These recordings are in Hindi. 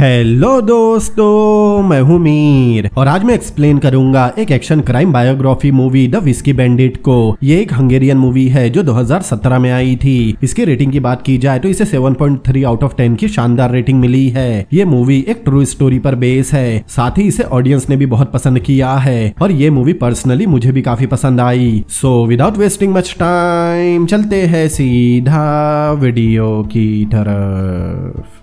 हेलो दोस्तों मैं हूं मीर और आज मैं एक्सप्लेन करूंगा एक action crime biography movie the whisky bandit को ये एक हंगेरियन मूवी है जो 2017 में आई थी इसकी रेटिंग की बात की जाए तो इसे 7.3 आउट ऑफ 10 की शानदार रेटिंग मिली है ये मूवी एक ट्रू स्टोरी पर बेस है साथ ही इसे ऑडियंस ने भी बहुत पसंद किया है और ये मूवी पर्सनली मुझे भी काफी पसंद आई so without wasting much time चलते है सीधा वीडियो की तरफ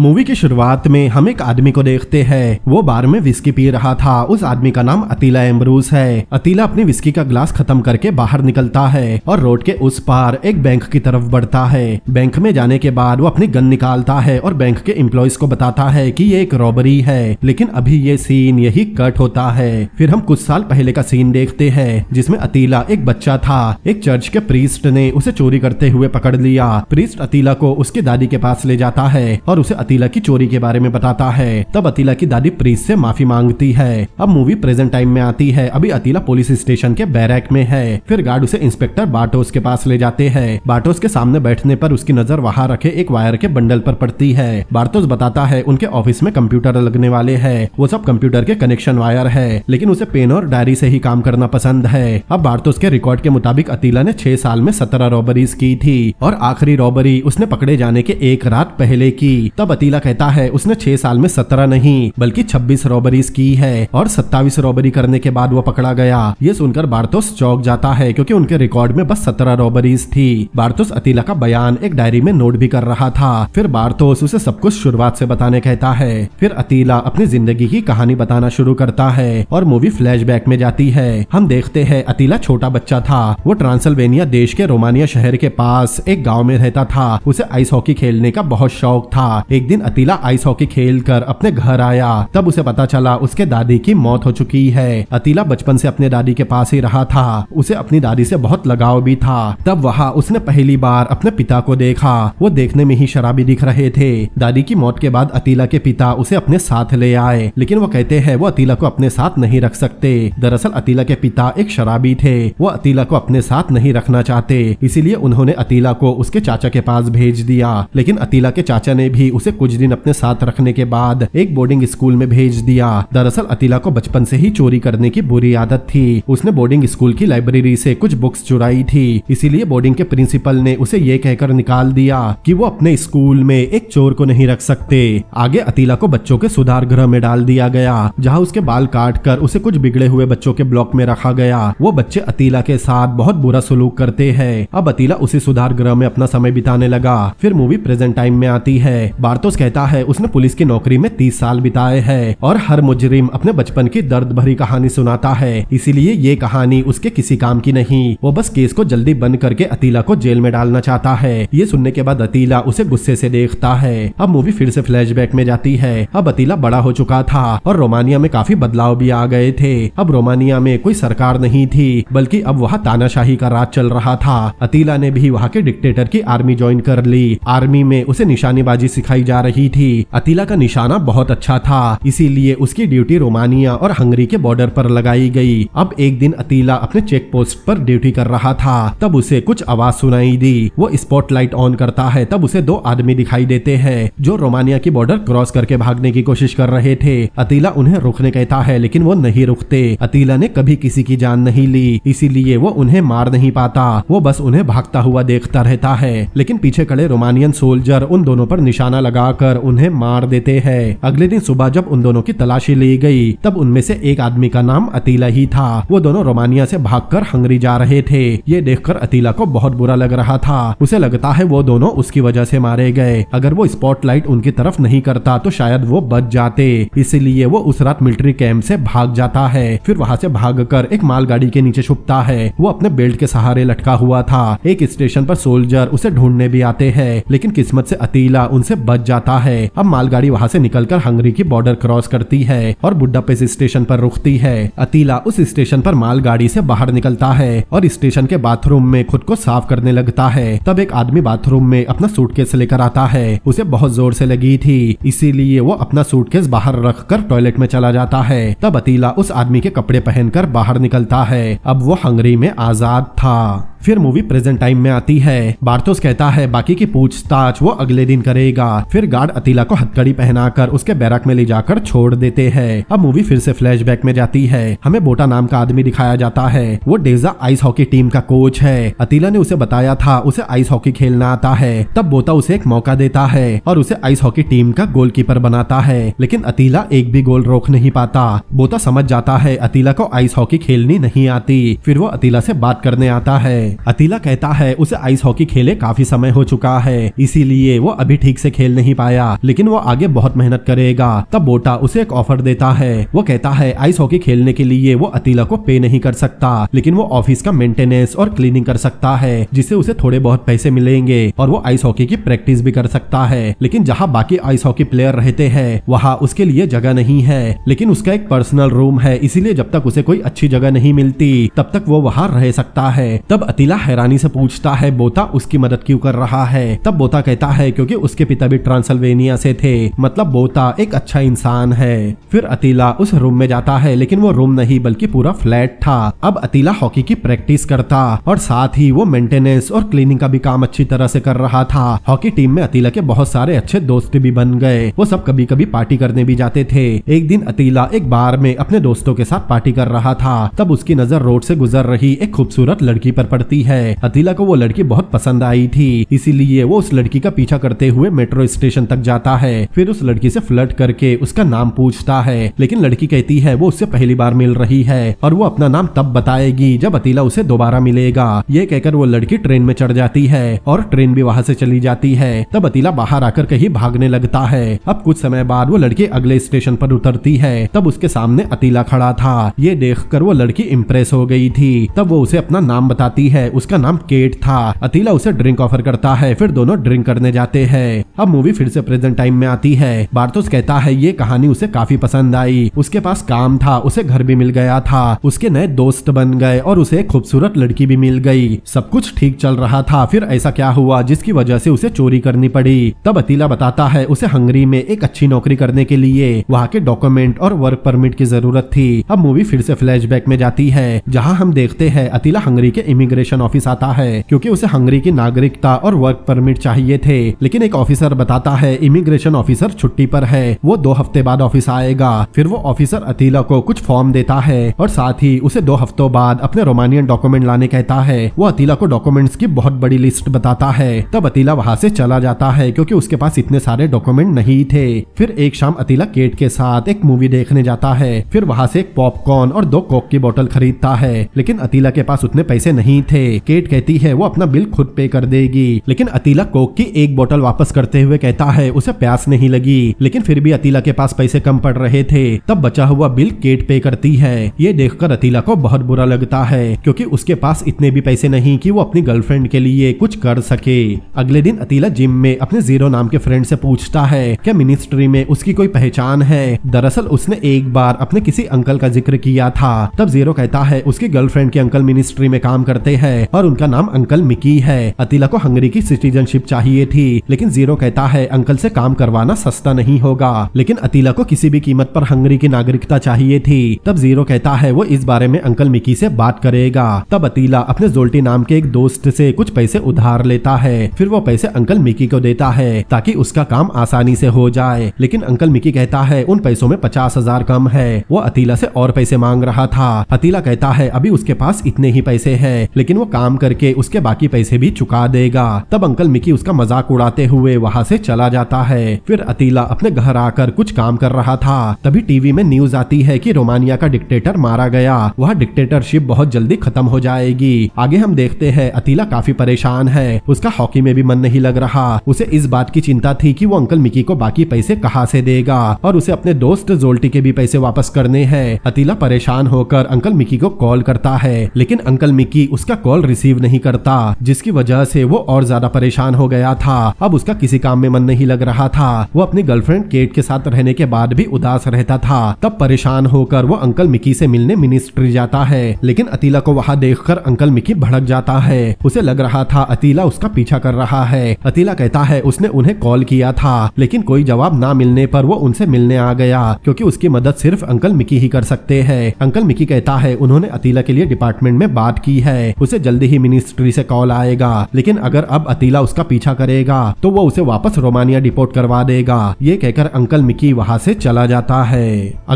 मूवी की शुरुआत में हम एक आदमी को देखते हैं वो बार में विस्की पी रहा था उस आदमी का नाम अतीला एम्ब्रूस है अतीला अपनी विस्की का ग्लास खत्म करके बाहर निकलता है और रोड के उस पार एक बैंक की तरफ बढ़ता है बैंक में जाने के बाद वो अपनी गन निकालता है और बैंक के एम्प्लॉयज को बताता है की ये एक रॉबरी है लेकिन अभी ये सीन यही कट होता है फिर हम कुछ साल पहले का सीन देखते हैं जिसमे अतीला एक बच्चा था एक चर्च के प्रीस्ट ने उसे चोरी करते हुए पकड़ लिया प्रीस्ट अतीला को उसके दादी के पास ले जाता है और उसे अतिला की चोरी के बारे में बताता है तब अतीला की दादी प्रीत से माफी मांगती है अब मूवी प्रेजेंट टाइम में आती है अभी अतीला पुलिस स्टेशन के बैरक में है फिर गार्ड उसे इंस्पेक्टर बाटोस के पास ले जाते हैं बाटोस के सामने बैठने पर उसकी नजर वहां रखे एक वायर के बंडल पर पड़ती है बाटोस बताता है उनके ऑफिस में कंप्यूटर लगने वाले है वो सब कंप्यूटर के कनेक्शन वायर है लेकिन उसे पेन और डायरी से ही काम करना पसंद है अब बारतोस के रिकॉर्ड के मुताबिक अतीला ने छह साल में सत्रह रॉबरीज की थी और आखिरी रॉबरी उसने पकड़े जाने के एक रात पहले की तब अतीला कहता है उसने छह साल में सत्रह नहीं बल्कि छब्बीस रॉबरीज की है और सत्तावीस रॉबरी करने के बाद वो पकड़ा गया ये सुनकर बारतोस चौक जाता है क्योंकि उनके रिकॉर्ड में बस सत्रह रॉबरीज थी बारतोस अतीला का बयान एक डायरी में नोट भी कर रहा था फिर बारतोस उसे सब कुछ शुरुआत से बताने कहता है फिर अतीला अपनी जिंदगी की कहानी बताना शुरू करता है और मूवी फ्लैश में जाती है हम देखते हैं अतीला छोटा बच्चा था वो ट्रांसल्वेनिया देश के रोमानिया शहर के पास एक गाँव में रहता था उसे आइस हॉकी खेलने का बहुत शौक था एक दिन अतीला आइस हॉकी खेल कर अपने घर आया तब उसे पता चला उसके दादी की मौत हो चुकी है अतीला बचपन से अपने दादी के पास ही रहा था उसे अपनी दादी से बहुत लगाव भी था तब वहाँ उसने पहली बार अपने पिता को देखा वो देखने में ही शराबी दिख रहे थे दादी की मौत के बाद अतीला के पिता उसे अपने साथ ले आए लेकिन वो कहते हैं वो अतीला को अपने साथ नहीं रख सकते दरअसल अतीला के पिता एक शराबी थे वो अतीला को अपने साथ नहीं रखना चाहते इसीलिए उन्होंने अतीला को उसके चाचा के पास भेज दिया लेकिन अतीला के चाचा ने भी उसे उसे कुछ दिन अपने साथ रखने के बाद एक बोर्डिंग स्कूल में भेज दिया दरअसल अतिला को बचपन से ही चोरी करने की बुरी आदत थी उसने बोर्डिंग स्कूल की लाइब्रेरी से कुछ बुक्स चुराई थी इसीलिए बोर्डिंग के प्रिंसिपल ने उसे ये कहकर निकाल दिया कि वो अपने स्कूल में एक चोर को नहीं रख सकते आगे अतीला को बच्चों के सुधार गृह में डाल दिया गया जहाँ उसके बाल काट कर उसे कुछ बिगड़े हुए बच्चों के ब्लॉक में रखा गया वो बच्चे अतीला के साथ बहुत बुरा सलूक करते हैं अब अतीला उसी सुधार गृह में अपना समय बिताने लगा फिर मूवी प्रेजेंट टाइम में आती है बार्तोस कहता है उसने पुलिस की नौकरी में तीस साल बिताए हैं और हर मुजरिम अपने बचपन की दर्द भरी कहानी सुनाता है इसीलिए ये कहानी उसके किसी काम की नहीं वो बस केस को जल्दी बंद करके अतीला को जेल में डालना चाहता है ये सुनने के बाद अतीला उसे गुस्से से देखता है अब मूवी फिर से फ्लैशबैक में जाती है अब अतीला बड़ा हो चुका था और रोमानिया में काफी बदलाव भी आ गए थे अब रोमानिया में कोई सरकार नहीं थी बल्कि अब वहाँ तानाशाही का राज चल रहा था अतीला ने भी वहाँ के डिक्टेटर की आर्मी ज्वाइन कर ली आर्मी में उसे निशानेबाजी सिखाई जा रही थी अतिला का निशाना बहुत अच्छा था इसीलिए उसकी ड्यूटी रोमानिया और हंगरी के बॉर्डर पर लगाई गई अब एक दिन अतीला अपने चेक पोस्ट पर ड्यूटी कर रहा था तब उसे कुछ आवाज सुनाई दी वो स्पॉटलाइट ऑन करता है तब उसे दो आदमी दिखाई देते हैं जो रोमानिया की बॉर्डर क्रॉस करके भागने की कोशिश कर रहे थे अतीला उन्हें रुकने कहता है लेकिन वो नहीं रुकते अतीला ने कभी किसी की जान नहीं ली इसीलिए वो उन्हें मार नहीं पाता वो बस उन्हें भागता हुआ देखता रहता है लेकिन पीछे खड़े रोमानियन सोल्जर उन दोनों पर निशाना लगा लगाकर उन्हें मार देते हैं अगले दिन सुबह जब उन दोनों की तलाशी ली गई तब उनमें से एक आदमी का नाम अतीला ही था वो दोनों रोमानिया से भागकर हंगरी जा रहे थे ये देखकर अतीला को बहुत बुरा लग रहा था उसे लगता है वो दोनों उसकी वजह से मारे गए अगर वो स्पॉटलाइट उनकी तरफ नहीं करता तो शायद वो बच जाते इसीलिए वो उस रात मिलिट्री कैंप से भाग जाता है फिर वहाँ से भाग एक मालगाड़ी के नीचे छुपता है वो अपने बेल्ट के सहारे लटका हुआ था एक स्टेशन पर सोल्जर उसे ढूंढने भी आते हैं लेकिन किस्मत से अतीला उनसे बच जाता है अब मालगाड़ी वहाँ से निकलकर हंगरी की बॉर्डर क्रॉस करती है और बुड्डापेस स्टेशन पर रुकती है अतीला उस स्टेशन पर मालगाड़ी से बाहर निकलता है और स्टेशन के बाथरूम में खुद को साफ करने लगता है तब एक आदमी बाथरूम में अपना सूटकेस लेकर आता है उसे बहुत जोर से लगी थी इसीलिए वो अपना सूटकेस बाहर रखकर टॉयलेट में चला जाता है तब अतीला उस आदमी के कपड़े पहनकर बाहर निकलता है अब वो हंगरी में आजाद था फिर मूवी प्रेजेंट टाइम में आती है बार्थोस कहता है बाकी की पूछताछ वो अगले दिन करेगा फिर गार्ड अतीला को हथकड़ी पहनाकर उसके बैरक में ले जाकर छोड़ देते हैं अब मूवी फिर से फ्लैशबैक में जाती है हमें बोटा नाम का आदमी दिखाया जाता है वो डेजा आइस हॉकी टीम का कोच है अतीला ने उसे बताया था उसे आइस हॉकी खेलना आता है तब बोता उसे एक मौका देता है और उसे आइस हॉकी टीम का गोलकीपर बनाता है लेकिन अतीला एक भी गोल रोक नहीं पाता बोता समझ जाता है अतीला को आइस हॉकी खेलनी नहीं आती फिर वो अतीला से बात करने आता है अतीला कहता है उसे आइस हॉकी खेले काफी समय हो चुका है इसीलिए वो अभी ठीक से खेल नहीं पाया लेकिन वो आगे बहुत मेहनत करेगा तब बोटा उसे एक ऑफर देता है वो कहता है आइस हॉकी खेलने के लिए वो अतीला को पे नहीं कर सकता लेकिन वो ऑफिस का मेंटेनेंस और क्लीनिंग कर सकता है जिससे उसे थोड़े बहुत पैसे मिलेंगे और वो आइस हॉकी की प्रैक्टिस भी कर सकता है लेकिन जहाँ बाकी आइस हॉकी प्लेयर रहते हैं वहाँ उसके लिए जगह नहीं है लेकिन उसका एक पर्सनल रूम है इसीलिए जब तक उसे कोई अच्छी जगह नहीं मिलती तब तक वो वहाँ रह सकता है तब अतिला हैरानी से पूछता है बोता उसकी मदद क्यों कर रहा है तब बोता कहता है क्योंकि उसके पिता भी ट्रांसल्वेनिया से थे मतलब बोता एक अच्छा इंसान है फिर अतीला उस रूम में जाता है लेकिन वो रूम नहीं बल्कि पूरा फ्लैट था अब अतीला हॉकी की प्रैक्टिस करता और साथ ही वो मेंटेनेंस और क्लीनिंग का भी काम अच्छी तरह से कर रहा था हॉकी टीम में अतीला के बहुत सारे अच्छे दोस्त भी बन गए वो सब कभी कभी पार्टी करने भी जाते थे एक दिन अतीला एक बार में अपने दोस्तों के साथ पार्टी कर रहा था तब उसकी नजर रोड से गुजर रही एक खूबसूरत लड़की पर पड़ती करती है अतीला को वो लड़की बहुत पसंद आई थी इसीलिए वो उस लड़की का पीछा करते हुए मेट्रो स्टेशन तक जाता है फिर उस लड़की से फ्लर्ट करके उसका नाम पूछता है लेकिन लड़की कहती है वो उससे पहली बार मिल रही है और वो अपना नाम तब बताएगी जब अतीला उसे दोबारा मिलेगा ये कहकर वो लड़की ट्रेन में चढ़ जाती है और ट्रेन भी वहाँ से चली जाती है तब अतीला बाहर आकर कहीं भागने लगता है अब कुछ समय बाद वो लड़की अगले स्टेशन पर उतरती है तब उसके सामने अतीला खड़ा था ये देख कर वो लड़की इम्प्रेस हो गई थी तब वो उसे अपना नाम बताती है है उसका नाम केट था अतीला उसे ड्रिंक ऑफर करता है फिर दोनों ड्रिंक करने जाते हैं अब मूवी फिर से प्रेजेंट टाइम में आती है बार्थोस कहता है ये कहानी उसे काफी पसंद आई उसके पास काम था उसे घर भी मिल गया था उसके नए दोस्त बन गए और उसे खूबसूरत लड़की भी मिल गई सब कुछ ठीक चल रहा था फिर ऐसा क्या हुआ जिसकी वजह से उसे चोरी करनी पड़ी तब अतीला बताता है उसे हंगरी में एक अच्छी नौकरी करने के लिए वहाँ के डॉक्यूमेंट और वर्क परमिट की जरूरत थी अब मूवी फिर से फ्लैशबैक में जाती है जहाँ हम देखते हैं अतीला हंगरी के इमिग्रेशन इमिग्रेशन ऑफिस आता है क्योंकि उसे हंगरी की नागरिकता और वर्क परमिट चाहिए थे लेकिन एक ऑफिसर बताता है इमिग्रेशन ऑफिसर छुट्टी पर है वो दो हफ्ते बाद ऑफिस आएगा फिर वो ऑफिसर अतीला को कुछ फॉर्म देता है और साथ ही उसे दो हफ्तों बाद अपने रोमानियन डॉक्यूमेंट लाने कहता है वो अतीला को डॉक्यूमेंट्स की बहुत बड़ी लिस्ट बताता है तब अतीला वहाँ से चला जाता है क्योंकि उसके पास इतने सारे डॉक्यूमेंट नहीं थे फिर एक शाम अतीला केट के साथ एक मूवी देखने जाता है फिर वहाँ से एक पॉपकॉर्न और दो कोक की बोतल खरीदता है लेकिन अतीला के पास उतने पैसे नहीं थे थे केट कहती है वो अपना बिल खुद पे कर देगी लेकिन अतीला कोक की एक बोतल वापस करते हुए कहता है उसे प्यास नहीं लगी लेकिन फिर भी अतीला के पास पैसे कम पड़ रहे थे तब बचा हुआ बिल केट पे करती है ये देखकर अतीला को बहुत बुरा लगता है क्योंकि उसके पास इतने भी पैसे नहीं कि वो अपनी गर्लफ्रेंड के लिए कुछ कर सके अगले दिन अतीला जिम में अपने जीरो नाम के फ्रेंड से पूछता है क्या मिनिस्ट्री में उसकी कोई पहचान है दरअसल उसने एक बार अपने किसी अंकल का जिक्र किया था तब जीरो कहता है उसकी गर्लफ्रेंड के अंकल मिनिस्ट्री में काम करते हैं है और उनका नाम अंकल मिकी है अतीला को हंगरी की सिटीजनशिप चाहिए थी लेकिन जीरो कहता है अंकल से काम करवाना सस्ता नहीं होगा लेकिन अतीला को किसी भी कीमत पर हंगरी की नागरिकता चाहिए थी तब जीरो कहता है वो इस बारे में अंकल मिकी से बात करेगा तब अतीला अपने जोल्टी नाम के एक दोस्त से कुछ पैसे उधार लेता है फिर वो पैसे अंकल मिकी को देता है ताकि उसका काम आसानी से हो जाए लेकिन अंकल मिकी कहता है उन पैसों में पचास हजार कम है वो अतीला से और पैसे मांग रहा था अतीला कहता है अभी उसके पास इतने ही पैसे है लेकिन लेकिन वो काम करके उसके बाकी पैसे भी चुका देगा तब अंकल मिकी उसका मजाक उड़ाते हुए वहाँ से चला जाता है फिर अतीला अपने घर आकर कुछ काम कर रहा था तभी टीवी में न्यूज आती है की रोमानिया का डिक्टेटर मारा गया वह डिक्टेटरशिप बहुत जल्दी खत्म हो जाएगी आगे हम देखते हैं अतीला काफी परेशान है उसका हॉकी में भी मन नहीं लग रहा उसे इस बात की चिंता थी कि वो अंकल मिकी को बाकी पैसे कहाँ से देगा और उसे अपने दोस्त जोल्टी के भी पैसे वापस करने हैं अतीला परेशान होकर अंकल मिकी को कॉल करता है लेकिन अंकल मिकी उसका कॉल रिसीव नहीं करता जिसकी वजह से वो और ज्यादा परेशान हो गया था अब उसका किसी काम में मन नहीं लग रहा था वो अपनी गर्लफ्रेंड केट के साथ रहने के बाद भी उदास रहता था तब परेशान होकर वो अंकल मिकी से मिलने मिनिस्ट्री जाता है लेकिन अतीला को वहाँ देख अंकल मिकी भड़क जाता है उसे लग रहा था अतीला उसका पीछा कर रहा है अतीला कहता है उसने उन्हें कॉल किया था लेकिन कोई जवाब ना मिलने पर वो उनसे मिलने आ गया क्योंकि उसकी मदद सिर्फ अंकल मिकी ही कर सकते हैं अंकल मिकी कहता है उन्होंने अतीला के लिए डिपार्टमेंट में बात की है उसे जल्दी ही मिनिस्ट्री से कॉल आएगा लेकिन अगर अब अतीला उसका पीछा करेगा तो वो उसे वापस रोमानिया डिपोर्ट करवा देगा ये कहकर अंकल मिकी वहाँ से चला जाता है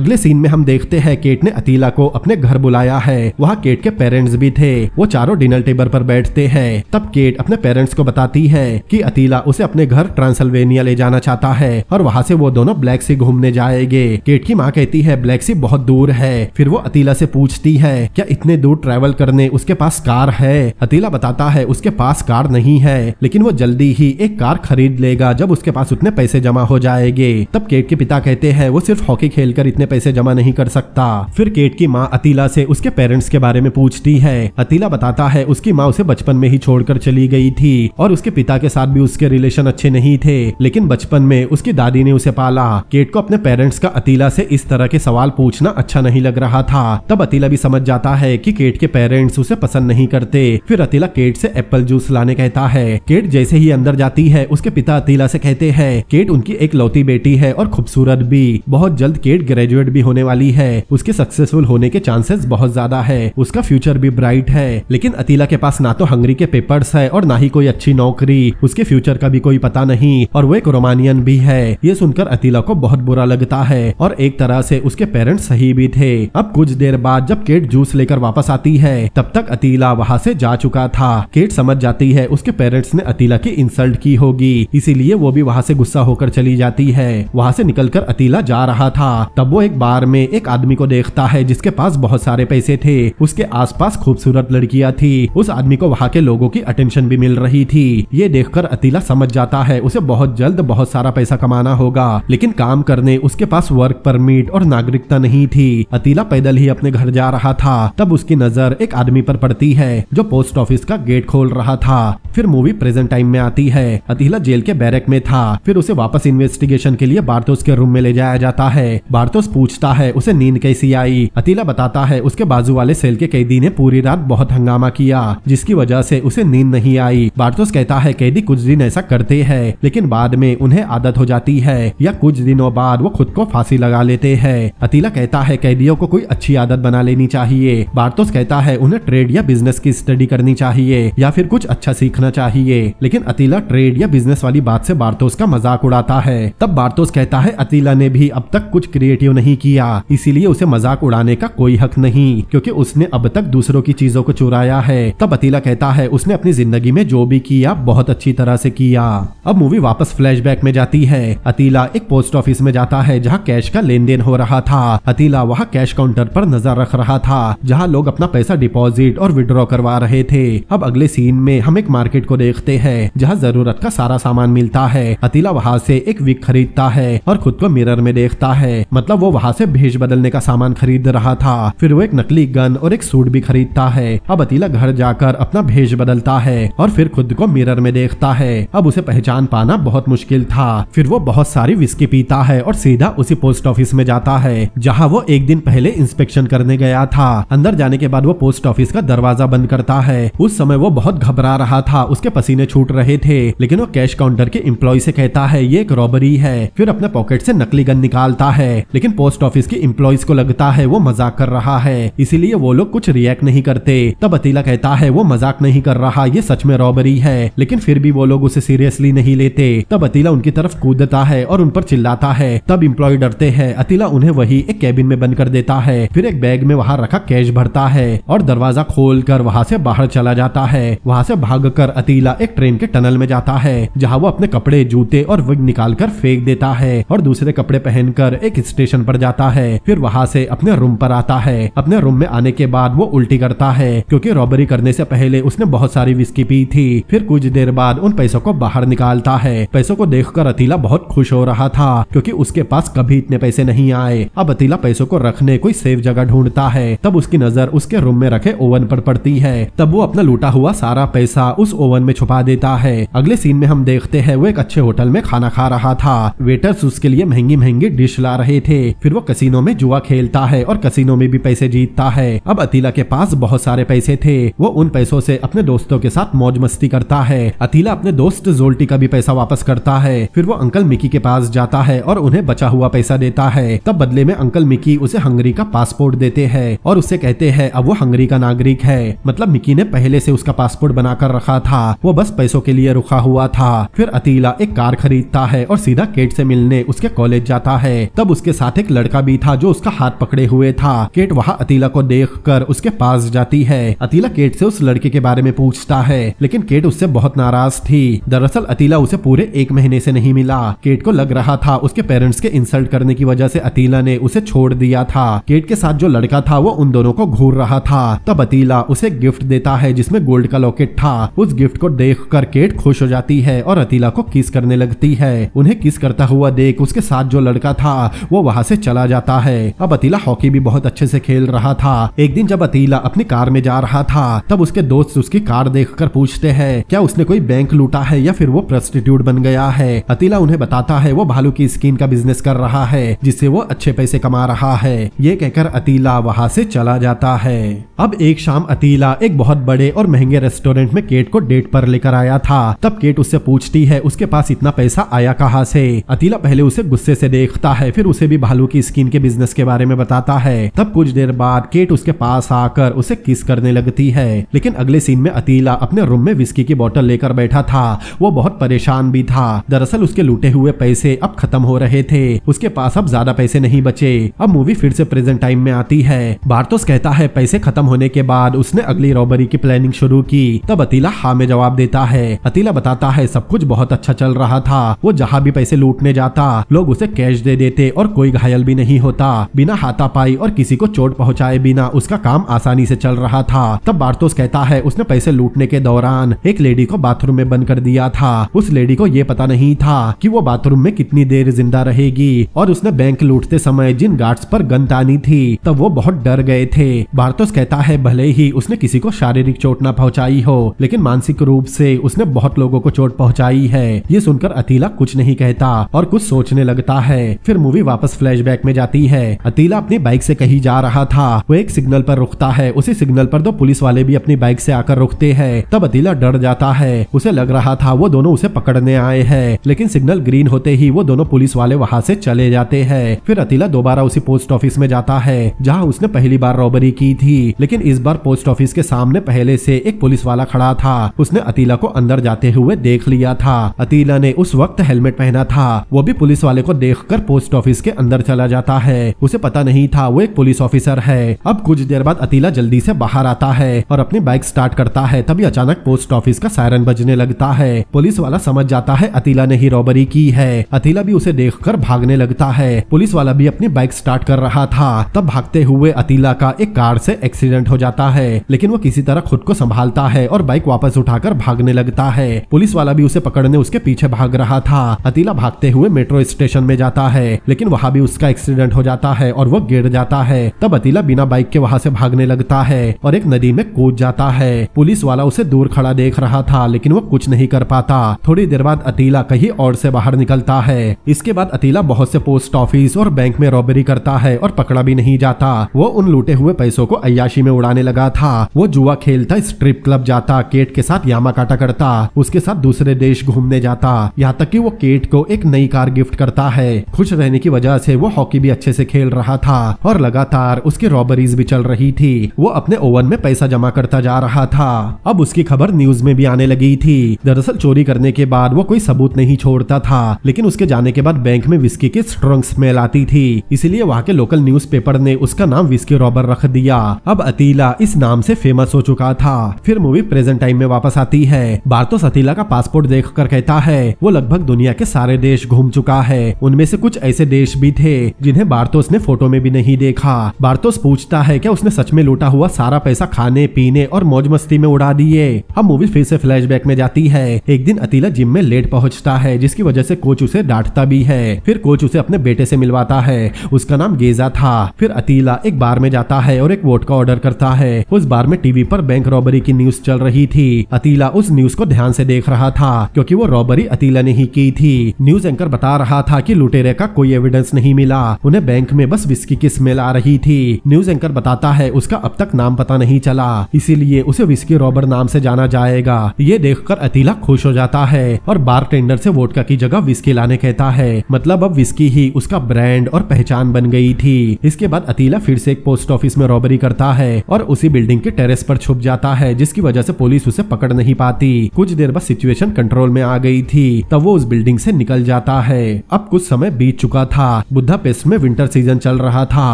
अगले सीन में हम देखते हैं केट ने अतीला को अपने घर बुलाया है वहाँ केट के पेरेंट्स भी थे वो चारों डिनर टेबल पर बैठते हैं तब केट अपने पेरेंट्स को बताती है कि अतीला उसे अपने घर ट्रांसल्वेनिया ले जाना चाहता है और वहाँ से वो दोनों ब्लैक सी घूमने जाएंगे केट की माँ कहती है ब्लैक सी बहुत दूर है फिर वो अतीला से पूछती है क्या इतने दूर ट्रेवल करने उसके पास कार कार है अतीला बताता है उसके पास कार नहीं है लेकिन वो जल्दी ही एक कार खरीद लेगा जब उसके पास उतने पैसे जमा हो जाएंगे तब केट के पिता कहते हैं वो सिर्फ हॉकी खेलकर इतने पैसे जमा नहीं कर सकता फिर केट की माँ अतीला से उसके पेरेंट्स के बारे में पूछती है अतीला बताता है उसकी माँ उसे बचपन में ही छोड़कर चली गई थी और उसके पिता के साथ भी उसके रिलेशन अच्छे नहीं थे लेकिन बचपन में उसकी दादी ने उसे पाला केट को अपने पेरेंट्स का अतीला से इस तरह के सवाल पूछना अच्छा नहीं लग रहा था तब अतीला भी समझ जाता है कि केट के पेरेंट्स उसे पसंद नहीं करते फिर अतीला केट से एप्पल जूस लाने कहता है केट जैसे ही अंदर जाती है उसके पिता अतीला से कहते हैं केट उनकी एक लौती बेटी है और खूबसूरत भी बहुत जल्द केट ग्रेजुएट भी होने वाली है उसके सक्सेसफुल होने के चांसेस बहुत ज्यादा है उसका फ्यूचर भी ब्राइट है लेकिन अतीला के पास ना तो हंगरी के पेपर्स है और ना ही कोई अच्छी नौकरी उसके फ्यूचर का भी कोई पता नहीं और वो एक रोमानियन भी है ये सुनकर अतीला को बहुत बुरा लगता है और एक तरह से उसके पेरेंट्स सही भी थे अब कुछ देर बाद जब केट जूस लेकर वापस आती है तब तक अतीला वहाँ से जा चुका था केट समझ जाती है उसके पेरेंट्स ने अतीला की इंसल्ट की होगी इसीलिए वो भी वहाँ से गुस्सा होकर चली जाती है वहाँ से कर अतीला जा रहा था तब वो एक बार में एक आदमी को देखता है जिसके पास बहुत सारे पैसे थे उसके पास खूबसूरत लड़कियाँ थी उस आदमी को वहाँ के लोगों की अटेंशन भी मिल रही थी ये कर अतीला समझ जाता है उसे बहुत जल्द बहुत सारा पैसा कमाना होगा लेकिन काम करने उसके पास वर्क परमिट और नागरिकता नहीं थी अतीला पैदल ही अपने घर जा रहा था तब उसकी नजर एक आदमी पर पड़ती है है जो पोस्ट ऑफिस का गेट खोल रहा था फिर मूवी प्रेजेंट टाइम में आती है अतिला जेल के बैरक में था फिर उसे वापस इन्वेस्टिगेशन के लिए बारतोस के रूम में ले जाया जाता है बारतोस पूछता है उसे नींद कैसी आई अतीला बताता है उसके बाजू वाले सेल के कैदी ने पूरी रात बहुत हंगामा किया जिसकी वजह से उसे नींद नहीं आई बारतोस कहता है कैदी कुछ दिन ऐसा करते हैं लेकिन बाद में उन्हें आदत हो जाती है या कुछ दिनों बाद वो खुद को फांसी लगा लेते हैं अतीला कहता है कैदियों को कोई अच्छी आदत बना लेनी चाहिए बारतोस कहता है उन्हें ट्रेड या बिजनेस की स्टडी करनी चाहिए या फिर कुछ अच्छा सीखना चाहिए लेकिन अतीला ट्रेड या बिजनेस वाली बात से बारतोस का मजाक उड़ाता है तब बारतोस कहता है अतीला ने भी अब तक कुछ क्रिएटिव नहीं किया इसीलिए उसे मजाक उड़ाने का कोई हक नहीं क्योंकि उसने अब तक दूसरों की चीजों को चुराया है तब अतीला कहता है उसने अपनी जिंदगी में जो भी किया बहुत अच्छी तरह से किया अब मूवी वापस फ्लैश में जाती है अतीला एक पोस्ट ऑफिस में जाता है जहाँ कैश का लेन देन हो रहा था अतीला वहाँ कैश काउंटर पर नजर रख रहा था जहाँ लोग अपना पैसा डिपॉजिट और विड्रॉ करवा रहे थे अब अगले सीन में हम एक मार्केट को देखते हैं जहाँ जरूरत का सारा सामान मिलता है अतीला वहाँ से एक विक खरीदता है और खुद को मिरर में देखता है मतलब वो वहाँ से भेज बदलने का सामान खरीद रहा था फिर वो एक नकली गन और एक सूट भी खरीदता है अब अतीला घर जाकर अपना भेज बदलता है और फिर खुद को मिरर में देखता है अब उसे पहचान पाना बहुत मुश्किल था फिर वो बहुत सारी विस्की पीता है और सीधा उसी पोस्ट ऑफिस में जाता है जहाँ वो एक दिन पहले इंस्पेक्शन करने गया था अंदर जाने के बाद वो पोस्ट ऑफिस का दरवाजा बंद बंद करता है उस समय वो बहुत घबरा रहा था उसके पसीने छूट रहे थे लेकिन वो कैश काउंटर के इम्प्लॉय से कहता है ये एक रॉबरी है फिर अपने पॉकेट से नकली गन निकालता है लेकिन पोस्ट ऑफिस के इम्प्लॉयज को लगता है वो मजाक कर रहा है इसीलिए वो लोग कुछ रिएक्ट नहीं करते तब अतीला कहता है वो मजाक नहीं कर रहा ये सच में रॉबरी है लेकिन फिर भी वो लोग उसे सीरियसली नहीं लेते तब अतीला उनकी तरफ कूदता है और उन पर चिल्लाता है तब इम्प्लॉय डरते हैं अतीला उन्हें वही एक कैबिन में बंद कर देता है फिर एक बैग में वहाँ रखा कैश भरता है और दरवाजा खोल कर वहाँ से बाहर चला जाता है वहाँ से भागकर अतीला एक ट्रेन के टनल में जाता है जहाँ वो अपने कपड़े जूते और विग निकालकर फेंक देता है और दूसरे कपड़े पहनकर एक स्टेशन पर जाता है फिर वहाँ से अपने रूम पर आता है अपने रूम में आने के बाद वो उल्टी करता है क्योंकि रॉबरी करने से पहले उसने बहुत सारी विस्की पी थी फिर कुछ देर बाद उन पैसों को बाहर निकालता है पैसों को कर अतीला बहुत खुश हो रहा था क्योंकि उसके पास कभी इतने पैसे नहीं आए अब अतीला पैसों को रखने कोई सेफ जगह ढूंढता है तब उसकी नजर उसके रूम में रखे ओवन पर पड़ती होती है तब वो अपना लूटा हुआ सारा पैसा उस ओवन में छुपा देता है अगले सीन में हम देखते हैं वो एक अच्छे होटल में खाना खा रहा था वेटर्स उसके लिए महंगी महंगी डिश ला रहे थे फिर वो कसिनो में जुआ खेलता है और कसिनो में भी पैसे जीतता है अब अतीला के पास बहुत सारे पैसे थे वो उन पैसों से अपने दोस्तों के साथ मौज मस्ती करता है अतीला अपने दोस्त जोल्टी का भी पैसा वापस करता है फिर वो अंकल मिकी के पास जाता है और उन्हें बचा हुआ पैसा देता है तब बदले में अंकल मिकी उसे हंगरी का पासपोर्ट देते हैं और उसे कहते हैं अब वो हंगरी का नागरिक है मतलब मिकी ने पहले से उसका पासपोर्ट बनाकर रखा था वो बस पैसों के लिए रुका हुआ था फिर अतीला एक कार खरीदता है और सीधा केट से मिलने उसके कॉलेज जाता है तब उसके साथ एक लड़का भी था जो उसका हाथ पकड़े हुए था केट वहाँ अतीला को देख कर उसके पास जाती है अतीला केट से उस लड़के के बारे में पूछता है लेकिन केट उससे बहुत नाराज थी दरअसल अतीला उसे पूरे एक महीने से नहीं मिला केट को लग रहा था उसके पेरेंट्स के इंसल्ट करने की वजह से अतीला ने उसे छोड़ दिया था केट के साथ जो लड़का था वो उन दोनों को घूर रहा था तब अतीला उसे गिफ्ट देता है जिसमें गोल्ड का लॉकेट था उस गिफ्ट को देख कर केट खुश हो जाती है और अतीला को किस करने लगती है उन्हें किस करता हुआ देख उसके साथ जो लड़का था वो वहाँ से चला जाता है अब अतीला हॉकी भी बहुत अच्छे से खेल रहा था एक दिन जब अतीला अपनी कार में जा रहा था तब उसके दोस्त उसकी कार देखकर पूछते हैं क्या उसने कोई बैंक लूटा है या फिर वो प्रस्टिट्यूट बन गया है अतीला उन्हें बताता है वो भालू की स्किन का बिजनेस कर रहा है जिससे वो अच्छे पैसे कमा रहा है ये कहकर अतीला वहाँ से चला जाता है अब एक शाम अतीला मिला एक बहुत बड़े और महंगे रेस्टोरेंट में केट को डेट पर लेकर आया था तब केट उससे पूछती है उसके पास इतना पैसा आया कहाँ से अतीला पहले उसे गुस्से से देखता है फिर उसे भी भालू की स्किन के बिजनेस के बारे में बताता है तब कुछ देर बाद केट उसके पास आकर उसे किस करने लगती है लेकिन अगले सीन में अतीला अपने रूम में विस्की की बोतल लेकर बैठा था वो बहुत परेशान भी था दरअसल उसके लूटे हुए पैसे अब खत्म हो रहे थे उसके पास अब ज्यादा पैसे नहीं बचे अब मूवी फिर से प्रेजेंट टाइम में आती है बार्तोस कहता है पैसे खत्म होने के बाद उसने अगली रॉबरी की प्लानिंग शुरू की तब अतीला हा में जवाब देता है अतीला बताता है सब कुछ बहुत अच्छा चल रहा था वो जहाँ भी पैसे लूटने जाता लोग उसे कैश दे देते और कोई घायल भी नहीं होता बिना हाथापाई और किसी को चोट पहुँचाए बिना उसका काम आसानी से चल रहा था तब बारतोस कहता है उसने पैसे लूटने के दौरान एक लेडी को बाथरूम में बंद कर दिया था उस लेडी को ये पता नहीं था कि वो बाथरूम में कितनी देर जिंदा रहेगी और उसने बैंक लूटते समय जिन गार्ड्स पर गन तानी थी तब वो बहुत डर गए थे बारतोस कहता है भले ही उसने किसी को शारीरिक चोट न पहुंचाई हो लेकिन मानसिक रूप से उसने बहुत लोगों को चोट पहुंचाई है ये सुनकर अतीला कुछ नहीं कहता और कुछ सोचने लगता है फिर मूवी वापस फ्लैश में जाती है अतीला अपनी बाइक से कहीं जा रहा था वो एक सिग्नल पर रुकता है उसी सिग्नल पर दो पुलिस वाले भी अपनी बाइक से आकर रुकते हैं तब अतीला डर जाता है उसे लग रहा था वो दोनों उसे पकड़ने आए हैं लेकिन सिग्नल ग्रीन होते ही वो दोनों पुलिस वाले वहाँ से चले जाते हैं फिर अतीला दोबारा उसी पोस्ट ऑफिस में जाता है जहाँ उसने पहली बार रॉबरी की थी लेकिन इस बार पोस्ट ऑफिस ऑफिस के सामने पहले से एक पुलिस वाला खड़ा था उसने अतीला को अंदर जाते हुए देख लिया था अतीला ने उस वक्त हेलमेट पहना था वो भी पुलिस वाले को देख कर पोस्ट ऑफिस के अंदर चला जाता है उसे पता नहीं था वो एक पुलिस ऑफिसर है अब कुछ देर बाद अतीला जल्दी से बाहर आता है और अपनी बाइक स्टार्ट करता है तभी अचानक पोस्ट ऑफिस का सायरन बजने लगता है पुलिस वाला समझ जाता है अतीला ने ही रॉबरी की है अतीला भी उसे देख कर भागने लगता है पुलिस वाला भी अपनी बाइक स्टार्ट कर रहा था तब भागते हुए अतीला का एक कार से एक्सीडेंट हो जाता है लेकिन वो किसी तरह खुद को संभालता है और बाइक वापस उठाकर भागने लगता है पुलिस वाला भी उसे पकड़ने उसके पीछे भाग रहा था अतीला भागते हुए मेट्रो स्टेशन में जाता है लेकिन वहाँ भी उसका एक्सीडेंट हो जाता है और वो गिर जाता है तब अतीला बिना बाइक के वहाँ से भागने लगता है और एक नदी में कूद जाता है पुलिस वाला उसे दूर खड़ा देख रहा था लेकिन वो कुछ नहीं कर पाता थोड़ी देर बाद अतीला कहीं और से बाहर निकलता है इसके बाद अतीला बहुत से पोस्ट ऑफिस और बैंक में रॉबरी करता है और पकड़ा भी नहीं जाता वो उन लूटे हुए पैसों को अयाशी में उड़ाने लगा था वो जुआ खेलता स्ट्रिप क्लब जाता केट के साथ यामा काटा करता उसके साथ दूसरे देश घूमने जाता यहाँ तक कि वो केट को एक नई कार गिफ्ट करता है खुश रहने की वजह से वो हॉकी भी अच्छे से खेल रहा था और लगातार उसकी रॉबरीज भी चल रही थी वो अपने ओवन में पैसा जमा करता जा रहा था अब उसकी खबर न्यूज में भी आने लगी थी दरअसल चोरी करने के बाद वो कोई सबूत नहीं छोड़ता था लेकिन उसके जाने के बाद बैंक में विस्की की स्ट्रॉन्ग स्मेल आती थी इसीलिए वहाँ के लोकल न्यूज ने उसका नाम विस्की रॉबर रख दिया अब अतीला इस नाम से से फेमस हो चुका था फिर मूवी प्रेजेंट टाइम में वापस आती है बारतो सतीला का पासपोर्ट देख कर कहता है वो लगभग दुनिया के सारे देश घूम चुका है उनमें से कुछ ऐसे देश भी थे जिन्हें बारतोस ने फोटो में भी नहीं देखा बारतोस पूछता है क्या उसने सच में लूटा हुआ सारा पैसा खाने पीने और मौज मस्ती में उड़ा दिए अब मूवी फिर से फ्लैशबैक में जाती है एक दिन अतीला जिम में लेट पहुंचता है जिसकी वजह से कोच उसे डांटता भी है फिर कोच उसे अपने बेटे से मिलवाता है उसका नाम गेजा था फिर अतीला एक बार में जाता है और एक वोट का ऑर्डर करता है उस बार अखबार में टीवी पर बैंक रॉबरी की न्यूज चल रही थी अतीला उस न्यूज को ध्यान से देख रहा था क्योंकि वो रॉबरी अतीला ने ही की थी न्यूज एंकर बता रहा था कि लुटेरे का कोई एविडेंस नहीं मिला उन्हें बैंक में बस विस्की की स्मेल आ रही थी न्यूज एंकर बताता है उसका अब तक नाम पता नहीं चला इसीलिए उसे विस्की रॉबर नाम से जाना जाएगा ये देखकर अतीला खुश हो जाता है और बार टेंडर से वोटका की जगह विस्की लाने कहता है मतलब अब विस्की ही उसका ब्रांड और पहचान बन गई थी इसके बाद अतीला फिर से एक पोस्ट ऑफिस में रॉबरी करता है और उसी बिल्डिंग के टेरेस पर छुप जाता है जिसकी वजह से पुलिस उसे पकड़ नहीं पाती कुछ देर बाद सिचुएशन कंट्रोल में आ गई थी तब वो उस बिल्डिंग से निकल जाता है अब कुछ समय बीत चुका था पेस्ट में विंटर सीजन चल रहा था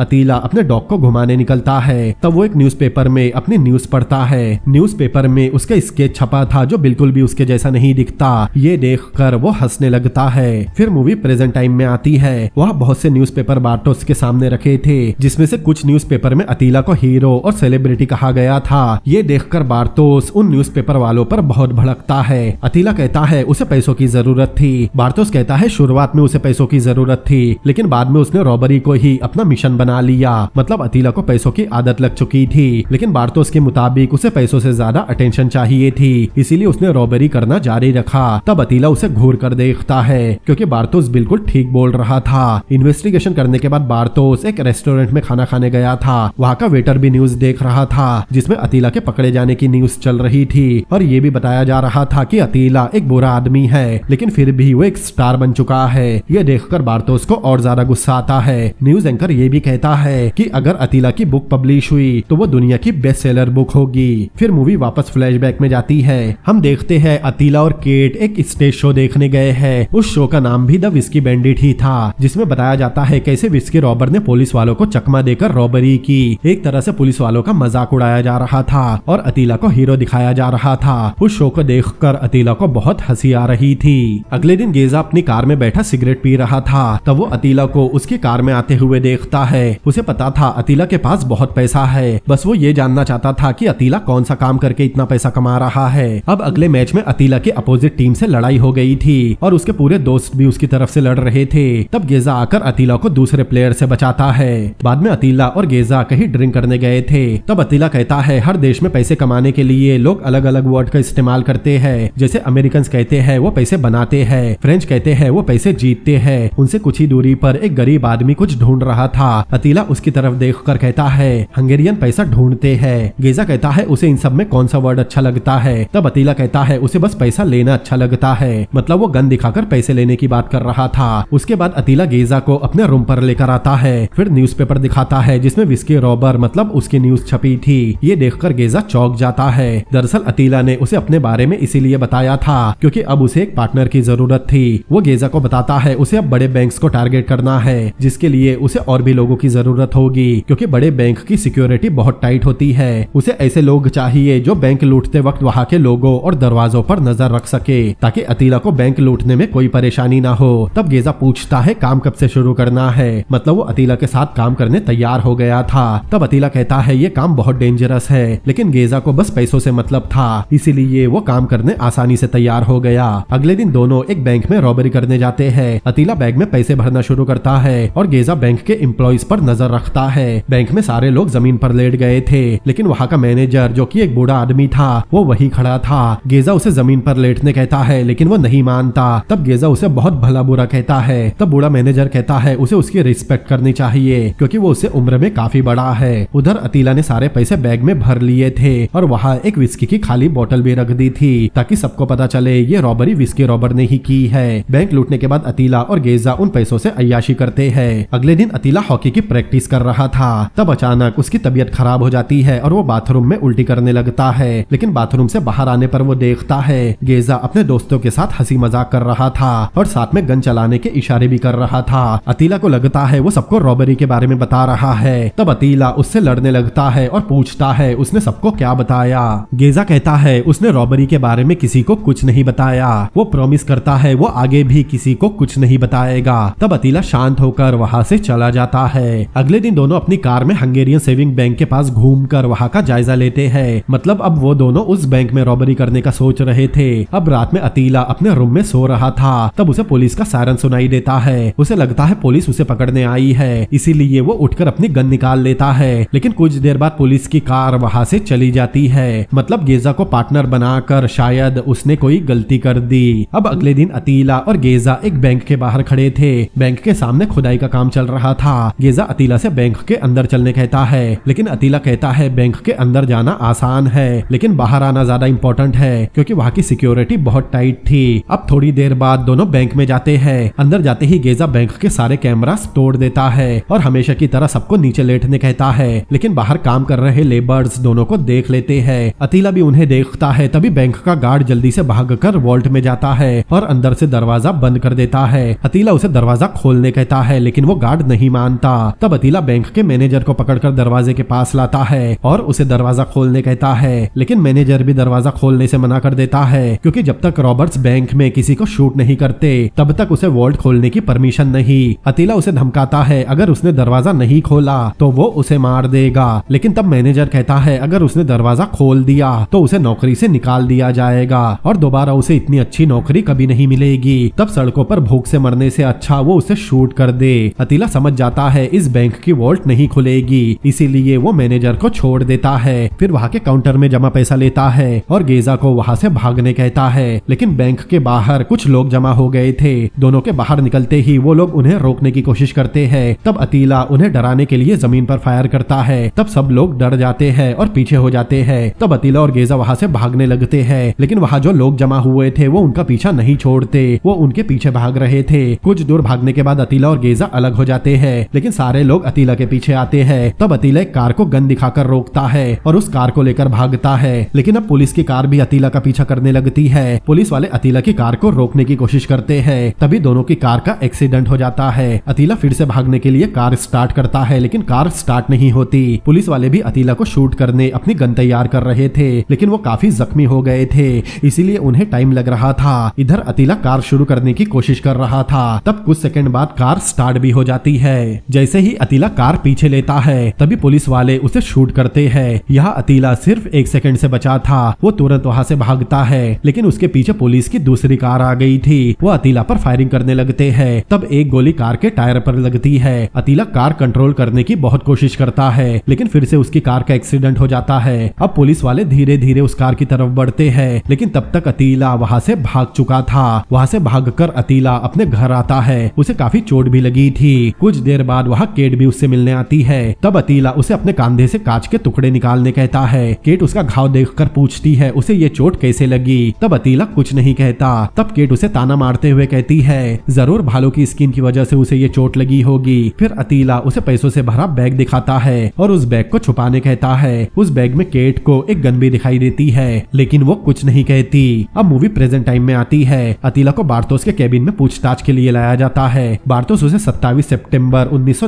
अतीला अपने डॉग को घुमाने निकलता है तब वो एक न्यूज में अपनी न्यूज पढ़ता है न्यूज में उसका स्केच छपा था जो बिल्कुल भी उसके जैसा नहीं दिखता ये देख वो हंसने लगता है फिर मूवी प्रेजेंट टाइम में आती है वह बहुत से न्यूज बाटोस के सामने रखे थे जिसमें से कुछ न्यूज़पेपर में अतीला को हीरो और सेलिब्रिटी कहा रखा गया था ये देखकर बारतोस उन न्यूज़पेपर वालों पर बहुत भड़कता है अतीला कहता है उसे पैसों की जरूरत थी बारतोस कहता है शुरुआत में उसे पैसों की जरूरत थी लेकिन बाद में उसने रॉबरी को ही अपना मिशन बना लिया मतलब अतीला को पैसों की आदत लग चुकी थी लेकिन बारतोस के मुताबिक उसे पैसों से ज्यादा अटेंशन चाहिए थी इसीलिए उसने रॉबरी करना जारी रखा तब अतीला उसे घूर कर देखता है क्योंकि बारतोस बिल्कुल ठीक बोल रहा था इन्वेस्टिगेशन करने के बाद बारतोस एक रेस्टोरेंट में खाना खाने गया था वहाँ का वेटर भी न्यूज देख रहा था जिसमे अतीला के पकड़े जाने की न्यूज चल रही थी और ये भी बताया जा रहा था की अतीला एक बुरा आदमी है लेकिन फिर भी वो एक स्टार बन चुका है ये देख कर बारतोस को और ज्यादा गुस्सा आता है न्यूज एंकर ये भी कहता है कि अगर अतीला की बुक पब्लिश हुई तो वो दुनिया की बेस्ट सेलर बुक होगी फिर मूवी वापस फ्लैशबैक में जाती है हम देखते हैं अतीला और केट एक स्टेज शो देखने गए हैं उस शो का नाम भी द विस्की बैंडिट ही था जिसमें बताया जाता है कैसे विस्की रॉबर ने पुलिस वालों को चकमा देकर रॉबरी की एक तरह से पुलिस वालों का मजाक उड़ा बताया जा रहा था और अतीला को हीरो दिखाया जा रहा था उस शो को कर अतीला को बहुत हंसी आ रही थी अगले दिन गेजा अपनी कार में बैठा सिगरेट पी रहा था तब वो अतीला को उसकी कार में आते हुए देखता है उसे पता था अतीला के पास बहुत पैसा है बस वो ये जानना चाहता था कि अतीला कौन सा काम करके इतना पैसा कमा रहा है अब अगले मैच में अतीला के अपोजिट टीम से लड़ाई हो गई थी और उसके पूरे दोस्त भी उसकी तरफ से लड़ रहे थे तब गेजा आकर अतीला को दूसरे प्लेयर से बचाता है बाद में अतीला और गेजा कहीं ड्रिंक करने गए थे तब अतीला फैसला कहता है हर देश में पैसे कमाने के लिए लोग अलग अलग वर्ड का इस्तेमाल करते हैं जैसे अमेरिकन कहते हैं वो पैसे बनाते हैं फ्रेंच कहते हैं वो पैसे जीतते हैं उनसे कुछ ही दूरी पर एक गरीब आदमी कुछ ढूंढ रहा था अतीला उसकी तरफ देख कर कहता है हंगेरियन पैसा ढूंढते हैं गेजा कहता है उसे इन सब में कौन सा वर्ड अच्छा लगता है तब अतीला कहता है उसे बस पैसा लेना अच्छा लगता है मतलब वो गन दिखाकर पैसे लेने की बात कर रहा था उसके बाद अतीला गेजा को अपने रूम पर लेकर आता है फिर न्यूज़पेपर दिखाता है जिसमें विस्की रॉबर मतलब उसकी न्यूज छपी थी थी ये देखकर गेजा चौक जाता है दरअसल अतीला ने उसे अपने बारे में इसीलिए बताया था क्योंकि अब उसे एक पार्टनर की जरूरत थी वो गेजा को बताता है उसे अब बड़े बैंक को टारगेट करना है जिसके लिए उसे और भी लोगों की जरूरत होगी क्योंकि बड़े बैंक की सिक्योरिटी बहुत टाइट होती है उसे ऐसे लोग चाहिए जो बैंक लूटते वक्त वहाँ के लोगों और दरवाजों पर नजर रख सके ताकि अतीला को बैंक लूटने में कोई परेशानी ना हो तब गेजा पूछता है काम कब से शुरू करना है मतलब वो अतीला के साथ काम करने तैयार हो गया था तब अतीला कहता है ये काम बहुत डेंजरस है लेकिन गेजा को बस पैसों से मतलब था इसीलिए वो काम करने आसानी से तैयार हो गया अगले दिन दोनों एक बैंक में रॉबरी करने जाते हैं अतीला बैग में पैसे भरना शुरू करता है और गेजा बैंक के एम्प्लॉयज पर नजर रखता है बैंक में सारे लोग जमीन पर लेट गए थे लेकिन वहाँ का मैनेजर जो की एक बूढ़ा आदमी था वो वही खड़ा था गेजा उसे जमीन पर लेटने कहता है लेकिन वो नहीं मानता तब गेजा उसे बहुत भला बुरा कहता है तब बूढ़ा मैनेजर कहता है उसे उसकी रिस्पेक्ट करनी चाहिए क्योंकि वो उसे उम्र में काफी बड़ा है उधर अतीला ने सारे पैसे बैग में भर लिए थे और वहाँ एक विस्की की खाली बोतल भी रख दी थी ताकि सबको पता चले ये रॉबरी विस्की रॉबर ने ही की है बैंक लूटने के बाद अतीला और गेजा उन पैसों से अयाशी करते हैं अगले दिन अतीला हॉकी की प्रैक्टिस कर रहा था तब अचानक उसकी तबीयत खराब हो जाती है और वो बाथरूम में उल्टी करने लगता है लेकिन बाथरूम से बाहर आने पर वो देखता है गेजा अपने दोस्तों के साथ हंसी मजाक कर रहा था और साथ में गन चलाने के इशारे भी कर रहा था अतीला को लगता है वो सबको रॉबरी के बारे में बता रहा है तब अतीला उससे लड़ने लगता है और पूछ पूछता है उसने सबको क्या बताया गेजा कहता है उसने रॉबरी के बारे में किसी को कुछ नहीं बताया वो प्रोमिस करता है वो आगे भी किसी को कुछ नहीं बताएगा तब अतीला शांत होकर वहाँ से चला जाता है अगले दिन दोनों अपनी कार में हंगेरियन सेविंग बैंक के पास घूम कर वहाँ का जायजा लेते हैं मतलब अब वो दोनों उस बैंक में रॉबरी करने का सोच रहे थे अब रात में अतीला अपने रूम में सो रहा था तब उसे पुलिस का सायरन सुनाई देता है उसे लगता है पुलिस उसे पकड़ने आई है इसीलिए वो उठकर अपनी गन निकाल लेता है लेकिन कुछ देर बाद पुलिस की उसकी कार वहां से चली जाती है मतलब गेजा को पार्टनर बनाकर शायद उसने कोई गलती कर दी अब अगले दिन अतीला और गेजा एक बैंक के बाहर खड़े थे बैंक के सामने खुदाई का काम चल रहा था गेजा अतीला से बैंक के अंदर चलने कहता है लेकिन अतीला कहता है बैंक के अंदर जाना आसान है लेकिन बाहर आना ज्यादा इम्पोर्टेंट है क्योंकि वहाँ की सिक्योरिटी बहुत टाइट थी अब थोड़ी देर बाद दोनों बैंक में जाते हैं अंदर जाते ही गेजा बैंक के सारे कैमरा तोड़ देता है और हमेशा की तरह सबको नीचे लेटने कहता है लेकिन बाहर काम कर रहे लेबर्स दोनों को देख लेते हैं अतीला भी उन्हें देखता है तभी बैंक का गार्ड जल्दी से भाग कर वॉल्ट में जाता है और अंदर से दरवाजा बंद कर देता है अतीला उसे दरवाजा खोलने कहता है लेकिन वो गार्ड नहीं मानता तब अतीला बैंक के मैनेजर को पकड़कर दरवाजे के पास लाता है और उसे दरवाजा खोलने कहता है लेकिन मैनेजर भी दरवाजा खोलने से मना कर देता है क्योंकि जब तक रॉबर्ट्स बैंक में किसी को शूट नहीं करते तब तक उसे वॉल्ट खोलने की परमिशन नहीं अतीला उसे धमकाता है अगर उसने दरवाजा नहीं खोला तो वो उसे मार देगा लेकिन तब मैनेजर मैनेजर कहता है अगर उसने दरवाजा खोल दिया तो उसे नौकरी से निकाल दिया जाएगा और दोबारा उसे इतनी अच्छी नौकरी कभी नहीं मिलेगी तब सड़कों पर भूख से मरने से अच्छा वो उसे शूट कर दे अतीला समझ जाता है इस बैंक की वॉल्ट नहीं खुलेगी इसीलिए वो मैनेजर को छोड़ देता है फिर वहाँ के काउंटर में जमा पैसा लेता है और गेजा को वहाँ से भागने कहता है लेकिन बैंक के बाहर कुछ लोग जमा हो गए थे दोनों के बाहर निकलते ही वो लोग उन्हें रोकने की कोशिश करते हैं तब अतीला उन्हें डराने के लिए जमीन पर फायर करता है तब सब लोग डर जाते जाते हैं और पीछे हो जाते हैं तब अतीला और गेजा वहाँ से भागने लगते हैं लेकिन वहाँ जो लोग जमा हुए थे वो उनका पीछा नहीं छोड़ते वो उनके पीछे भाग रहे थे कुछ दूर भागने के बाद अतीला और गेजा अलग हो जाते हैं लेकिन सारे लोग अतीला के पीछे आते हैं तब अतीला एक कार को गन दिखाकर रोकता है और उस कार को लेकर भागता है लेकिन अब पुलिस की कार भी अतीला का पीछा करने लगती है पुलिस वाले अतीला की कार को रोकने की कोशिश करते हैं तभी दोनों की कार का एक्सीडेंट हो जाता है अतीला फिर से भागने के लिए कार स्टार्ट करता है लेकिन कार स्टार्ट नहीं होती पुलिस वाले भी अतीला महिला को शूट करने अपनी गन तैयार कर रहे थे लेकिन वो काफी जख्मी हो गए थे इसीलिए उन्हें टाइम लग रहा था इधर अतीला कार शुरू करने की कोशिश कर रहा था तब कुछ सेकंड बाद कार स्टार्ट भी हो जाती है जैसे ही अतीला कार पीछे लेता है तभी पुलिस वाले उसे शूट करते हैं यहाँ अतीला सिर्फ एक सेकंड से बचा था वो तुरंत वहाँ से भागता है लेकिन उसके पीछे पुलिस की दूसरी कार आ गई थी वो अतीला पर फायरिंग करने लगते है तब एक गोली कार के टायर पर लगती है अतीला कार कंट्रोल करने की बहुत कोशिश करता है लेकिन फिर से उसकी कार कार का एक्सीडेंट हो जाता है अब पुलिस वाले धीरे धीरे उस कार की तरफ बढ़ते हैं लेकिन तब तक अतीला वहाँ से भाग चुका था वहाँ से भाग कर अतीला अपने घर आता है उसे काफी चोट भी लगी थी कुछ देर बाद वहाँ केट भी उससे मिलने आती है तब अतीला उसे अपने कांधे से कांच के टुकड़े निकालने कहता है केट उसका घाव देखकर पूछती है उसे ये चोट कैसे लगी तब अतीला कुछ नहीं कहता तब केट उसे ताना मारते हुए कहती है जरूर भालू की स्किन की वजह से उसे ये चोट लगी होगी फिर अतीला उसे पैसों से भरा बैग दिखाता है और उस बैग को छुपाने कहता है उस बैग में केट को एक गन भी दिखाई देती है लेकिन वो कुछ नहीं कहती अब मूवी प्रेजेंट टाइम में आती है अतीला को बारतोस के केबिन में पूछताछ के लिए लाया जाता है बारतोस उसे सत्तावीस सेप्टेम्बर उन्नीस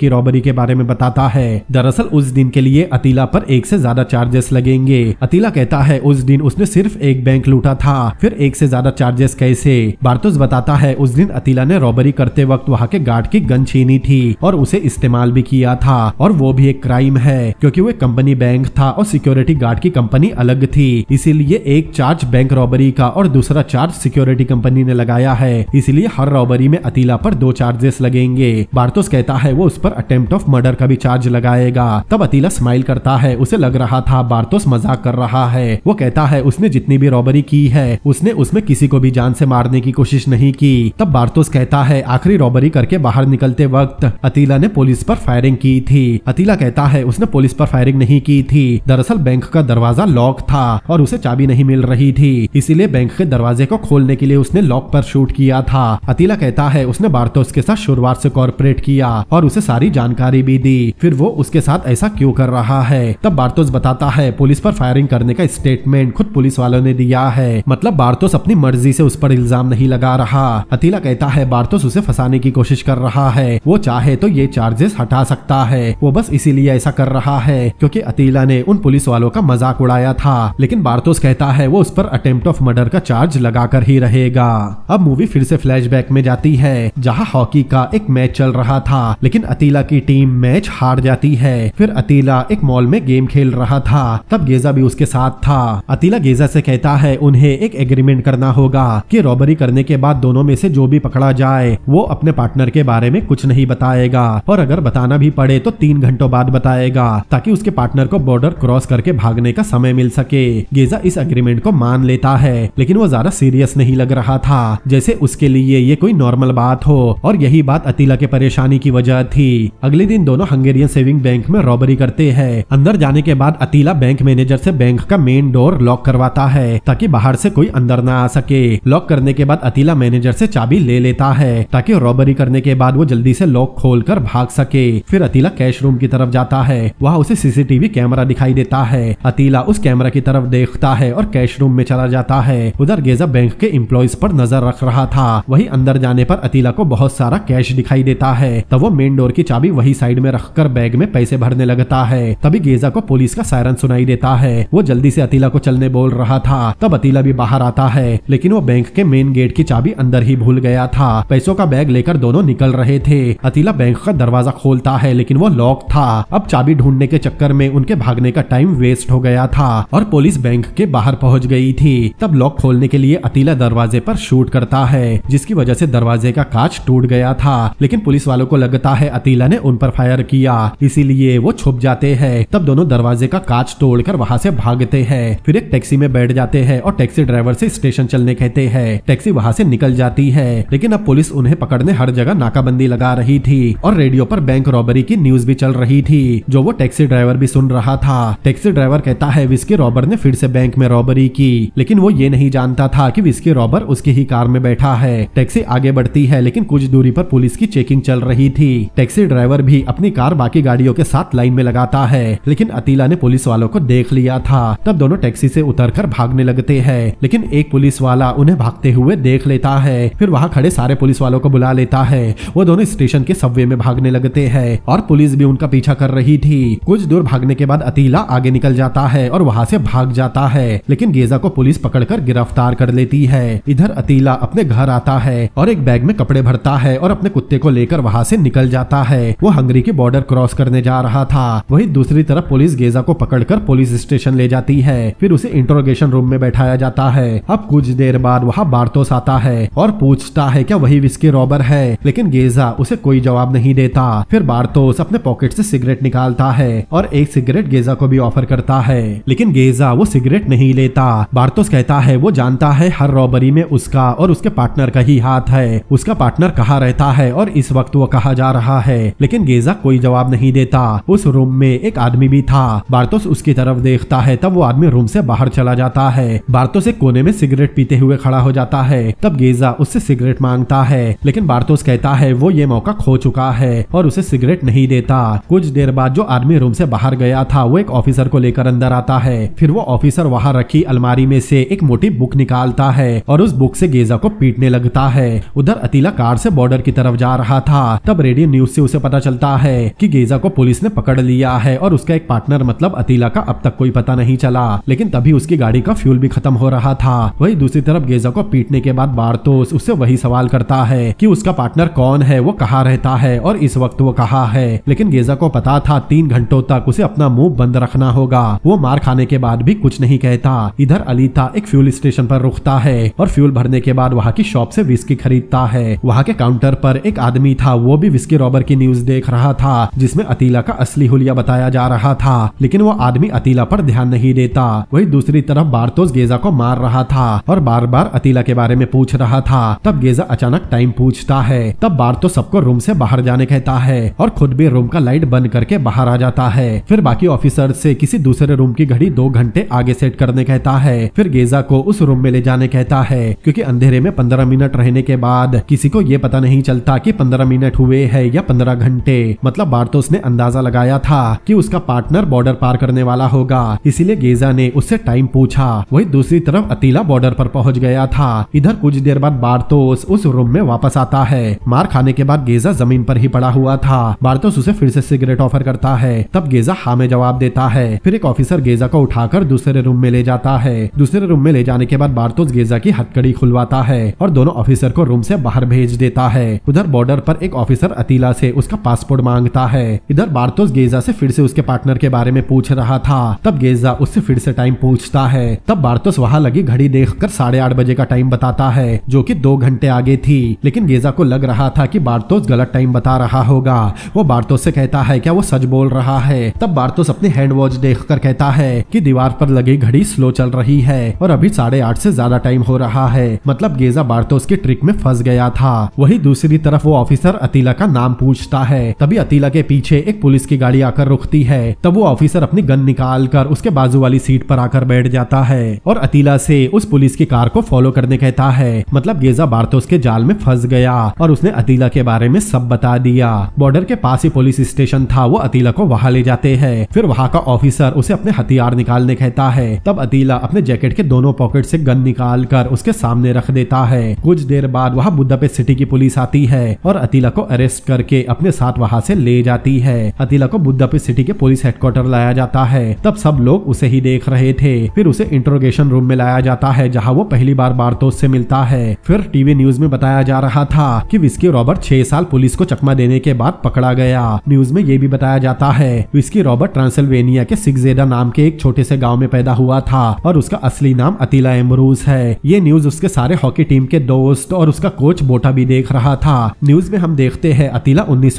की रॉबरी के बारे में बताता है दरअसल उस दिन के लिए अतीला पर एक से ज्यादा चार्जेस लगेंगे अतीला कहता है उस दिन उसने सिर्फ एक बैंक लूटा था फिर एक से ज्यादा चार्जेस कैसे बारतोस बताता है उस दिन अतीला ने रॉबरी करते वक्त वहाँ के गार्ड की गन छीनी थी और उसे इस्तेमाल भी किया था और वो भी एक क्राइम है क्योंकि क्योंकि वे कंपनी बैंक था और सिक्योरिटी गार्ड की कंपनी अलग थी इसीलिए एक चार्ज बैंक रॉबरी का और दूसरा चार्ज सिक्योरिटी कंपनी ने लगाया है इसीलिए हर रॉबरी में अतीला पर दो चार्जेस लगेंगे बार्तोस कहता है वो उस पर अटेम्प्ट ऑफ मर्डर का भी चार्ज लगाएगा तब अतीला स्माइल करता है उसे लग रहा था बार्तोस मजाक कर रहा है वो कहता है उसने जितनी भी रॉबरी की है उसने उसमें किसी को भी जान से मारने की कोशिश नहीं की तब बार्तोस कहता है आखिरी रॉबरी करके बाहर निकलते वक्त अतीला ने पुलिस पर फायरिंग की थी अतीला कहता है उसने पुलिस पर फायरिंग नहीं की थी दरअसल बैंक का दरवाजा लॉक था और उसे चाबी नहीं मिल रही थी इसीलिए बैंक के दरवाजे को खोलने के लिए उसने लॉक पर शूट किया था अतीला कहता है उसने बारतोस के साथ शुरुआत से कॉर्पोरेट किया और उसे सारी जानकारी भी दी फिर वो उसके साथ ऐसा क्यों कर रहा है तब बारतोस बताता है पुलिस पर फायरिंग करने का स्टेटमेंट खुद पुलिस वालों ने दिया है मतलब बारतोस अपनी मर्जी से उस पर इल्जाम नहीं लगा रहा अतीला कहता है बारतोस उसे फंसाने की कोशिश कर रहा है वो चाहे तो ये चार्जेस हटा सकता है वो बस इसीलिए ऐसा कर रहा है है क्योंकि अतीला ने उन पुलिस वालों का मजाक उड़ाया था लेकिन बारतोस कहता है वो उस पर अटेम्प्ट ऑफ मर्डर का चार्ज लगाकर ही रहेगा अब मूवी फिर से फ्लैशबैक में जाती है जहाँ हॉकी का एक मैच चल रहा था लेकिन अतीला की टीम मैच हार जाती है फिर अतीला एक मॉल में गेम खेल रहा था तब गेजा भी उसके साथ था अतीला गेजा से कहता है उन्हें एक एग्रीमेंट करना होगा कि रॉबरी करने के बाद दोनों में से जो भी पकड़ा जाए वो अपने पार्टनर के बारे में कुछ नहीं बताएगा और अगर बताना भी पड़े तो तीन घंटों बाद बताएगा ताकि ताकि उसके पार्टनर को बॉर्डर क्रॉस करके भागने का समय मिल सके गेजा इस अग्रीमेंट को मान लेता है लेकिन वो ज्यादा सीरियस नहीं लग रहा था जैसे उसके लिए ये कोई नॉर्मल बात हो और यही बात अतीला के परेशानी की वजह थी अगले दिन दोनों हंगेरियन सेविंग बैंक में रॉबरी करते हैं अंदर जाने के बाद अतीला बैंक मैनेजर से बैंक का मेन डोर लॉक करवाता है ताकि बाहर से कोई अंदर ना आ सके लॉक करने के बाद अतीला मैनेजर से चाबी ले लेता है ताकि रॉबरी करने के बाद वो जल्दी से लॉक खोल कर भाग सके फिर अतीला कैश रूम की तरफ जाता है वहाँ उसे सीसीटीवी कैमरा दिखाई देता है अतीला उस कैमरा की तरफ देखता है और कैश रूम में चला जाता है उधर गेजा बैंक के इम्प्लॉयज पर नजर रख रहा था वही अंदर जाने पर अतीला को बहुत सारा कैश दिखाई देता है तब वो मेन डोर की चाबी वही साइड में रखकर बैग में पैसे भरने लगता है तभी गेजा को पुलिस का सायरन सुनाई देता है वो जल्दी से अतीला को चलने बोल रहा था तब अतीला भी बाहर आता है लेकिन वो बैंक के मेन गेट की चाबी अंदर ही भूल गया था पैसों का बैग लेकर दोनों निकल रहे थे अतीला बैंक का दरवाजा खोलता है लेकिन वो लॉक था अब चाबी ढूंढने के के चक्कर में उनके भागने का टाइम वेस्ट हो गया था और पुलिस बैंक के बाहर पहुंच गई थी तब लॉक खोलने के लिए अतीला दरवाजे पर शूट करता है जिसकी वजह से दरवाजे का कांच टूट गया था लेकिन पुलिस वालों को लगता है अतीला ने उन पर फायर किया इसीलिए वो छुप जाते हैं तब दोनों दरवाजे का कांच कर वहाँ से भागते हैं फिर एक टैक्सी में बैठ जाते हैं और टैक्सी ड्राइवर से स्टेशन चलने कहते हैं टैक्सी वहाँ से निकल जाती है लेकिन अब पुलिस उन्हें पकड़ने हर जगह नाकाबंदी लगा रही थी और रेडियो पर बैंक रॉबरी की न्यूज भी चल रही थी जो वो टैक्सी ड्राइवर भी सुन रहा था टैक्सी ड्राइवर कहता है विस्की रॉबर ने फिर से बैंक में रॉबरी की लेकिन वो ये नहीं जानता था कि विस्की रॉबर उसके ही कार में बैठा है टैक्सी आगे बढ़ती है लेकिन कुछ दूरी पर पुलिस की चेकिंग चल रही थी टैक्सी ड्राइवर भी अपनी कार बाकी गाड़ियों के साथ लाइन में लगाता है लेकिन अतीला ने पुलिस वालों को देख लिया था तब दोनों टैक्सी से कर भागने लगते हैं लेकिन एक पुलिस वाला उन्हें भागते हुए देख लेता है फिर वहाँ खड़े सारे पुलिस वालों को बुला लेता है वो दोनों स्टेशन के सब्वे में भागने लगते है और पुलिस भी उनका पीछा कर रही थी कुछ कुछ दूर भागने के बाद अतीला आगे निकल जाता है और वहाँ से भाग जाता है लेकिन गेजा को पुलिस पकड़कर गिरफ्तार कर लेती है इधर अतीला अपने घर आता है और एक बैग में कपड़े भरता है और अपने कुत्ते को लेकर वहाँ से निकल जाता है वो हंगरी की बॉर्डर क्रॉस करने जा रहा था वही दूसरी तरफ पुलिस गेजा को कर पुलिस स्टेशन ले जाती है फिर उसे इंट्रोगेशन रूम में बैठाया जाता है अब कुछ देर बाद वहाँ बारतोस आता है और पूछता है क्या वही विस्की रॉबर है लेकिन गेजा उसे कोई जवाब नहीं देता फिर बारतोस अपने पॉकेट से सिगरेट निकालता है और एक सिगरेट गेजा को भी ऑफर करता है लेकिन गेजा वो सिगरेट नहीं लेता बार्तोस कहता है वो जानता है हर रॉबरी में उसका और उसके पार्टनर का ही हाथ है उसका पार्टनर कहाँ रहता है और इस वक्त वो कहा जा रहा है लेकिन गेजा कोई जवाब नहीं देता उस रूम में एक आदमी भी था बार्तोस उसकी तरफ देखता है तब वो आदमी रूम से बाहर चला जाता है बार्तोस एक कोने में सिगरेट पीते हुए खड़ा हो जाता है तब गेजा उससे सिगरेट मांगता है लेकिन बार्तोस कहता है वो ये मौका खो चुका है और उसे सिगरेट नहीं देता कुछ देर बाद जो आदमी रूम से बाहर गया था वो एक ऑफिसर को लेकर अंदर आता है फिर वो ऑफिसर वहाँ रखी अलमारी में से एक मोटी बुक निकालता है और उस बुक से गेजा को पीटने लगता है उधर अतीला कार से बॉर्डर की तरफ जा रहा था तब रेडियो न्यूज से उसे पता चलता है कि गेजा को पुलिस ने पकड़ लिया है और उसका एक पार्टनर मतलब अतीला का अब तक कोई पता नहीं चला लेकिन तभी उसकी गाड़ी का फ्यूल भी खत्म हो रहा था वही दूसरी तरफ गेजा को पीटने के बाद बारतोस उससे वही सवाल करता है कि उसका पार्टनर कौन है वो कहाँ रहता है और इस वक्त वो कहा है लेकिन गेजा को पता था तीन घंटों तक उसे अपना मुंह बंद रखना होगा वो मार खाने के बाद भी कुछ नहीं कहता इधर अलीता एक फ्यूल स्टेशन पर रुकता है और फ्यूल भरने के बाद वहाँ की शॉप से विस्की खरीदता है वहाँ के काउंटर पर एक आदमी था वो भी विस्की रॉबर की न्यूज देख रहा था जिसमे अतीला का असली हुलिया बताया जा रहा था लेकिन वो आदमी अतीला पर ध्यान नहीं देता वही दूसरी तरफ बारतोस गेजा को मार रहा था और बार बार अतीला के बारे में पूछ रहा था तब गेजा अचानक टाइम पूछता है तब तो सबको रूम से बाहर जाने कहता है और खुद भी रूम का लाइट बंद करके बाहर आ जाता है है फिर बाकी ऑफिसर से किसी दूसरे रूम की घड़ी दो घंटे आगे सेट करने कहता है फिर गेजा को उस रूम में ले जाने कहता है क्योंकि अंधेरे में पंद्रह मिनट रहने के बाद किसी को ये पता नहीं चलता कि पंद्रह मिनट हुए है या पंद्रह घंटे मतलब बारतोस ने अंदाजा लगाया था कि उसका पार्टनर बॉर्डर पार करने वाला होगा इसीलिए गेजा ने उससे टाइम पूछा वही दूसरी तरफ अतीला बॉर्डर पर पहुंच गया था इधर कुछ देर बाद बारतोस उस रूम में वापस आता है मार खाने के बाद गेजा जमीन पर ही पड़ा हुआ था बारतोस उसे फिर से सिगरेट ऑफर करता है तब गेजा हाँ में जवाब देता है फिर एक ऑफिसर गेजा को उठाकर दूसरे रूम में ले जाता है दूसरे रूम में ले जाने के बाद बारतोस गेजा की हथकड़ी खुलवाता है और दोनों ऑफिसर को रूम से बाहर भेज देता है उधर बॉर्डर पर एक ऑफिसर अतीला से उसका पासपोर्ट मांगता है इधर बारतोस गेजा से फिर से उसके पार्टनर के बारे में पूछ रहा था तब गेजा उससे फिर से टाइम पूछता है तब बारतोस वहाँ लगी घड़ी देख कर साढ़े आठ बजे का टाइम बताता है जो की दो घंटे आगे थी लेकिन गेजा को लग रहा था की बारतोस गलत टाइम बता रहा होगा वो बारतोस से कहता है क्या वो सच बोल रहा है है तब बार्तोस अपने हैंड वॉच देख कर कहता है की दीवार पर लगी घड़ी स्लो चल रही है और अभी साढ़े आठ से ज्यादा टाइम हो रहा है मतलब गेजा बार्तोस के ट्रिक में फंस गया था वही दूसरी तरफ वो ऑफिसर अतीला का नाम पूछता है तभी अतीला के पीछे एक पुलिस की गाड़ी आकर रुकती है तब वो ऑफिसर अपनी गन निकाल कर उसके बाजू वाली सीट पर आकर बैठ जाता है और अतीला से उस पुलिस की कार को फॉलो करने कहता है मतलब गेजा बार्तोस के जाल में फंस गया और उसने अतीला के बारे में सब बता दिया बॉर्डर के पास ही पुलिस स्टेशन था वो अतीला को वहां चले जाते हैं फिर वहाँ का ऑफिसर उसे अपने हथियार निकालने कहता है तब अदीला अपने जैकेट के दोनों पॉकेट से गन निकाल कर उसके सामने रख देता है कुछ देर बाद वहाँ बुद्धा सिटी की पुलिस आती है और अतीला को अरेस्ट करके अपने साथ वहाँ से ले जाती है अतीला को बुद्धा सिटी के पुलिस हेडक्वार्टर लाया जाता है तब सब लोग उसे ही देख रहे थे फिर उसे इंट्रोगेशन रूम में लाया जाता है जहाँ वो पहली बार बारतोस से मिलता है फिर टीवी न्यूज में बताया जा रहा था की विस्की रॉबर्ट छह साल पुलिस को चकमा देने के बाद पकड़ा गया न्यूज में ये भी बताया जाता है विस्की रॉबर्ट ट्रांसल्वेनिया के सिक्जेडा नाम के एक छोटे से गाँव में पैदा हुआ था और उसका असली नाम अतीला एमरूज है ये न्यूज उसके सारे हॉकी टीम के दोस्त और उसका कोच बोटा भी देख रहा था न्यूज में हम देखते हैं अतीला उन्नीस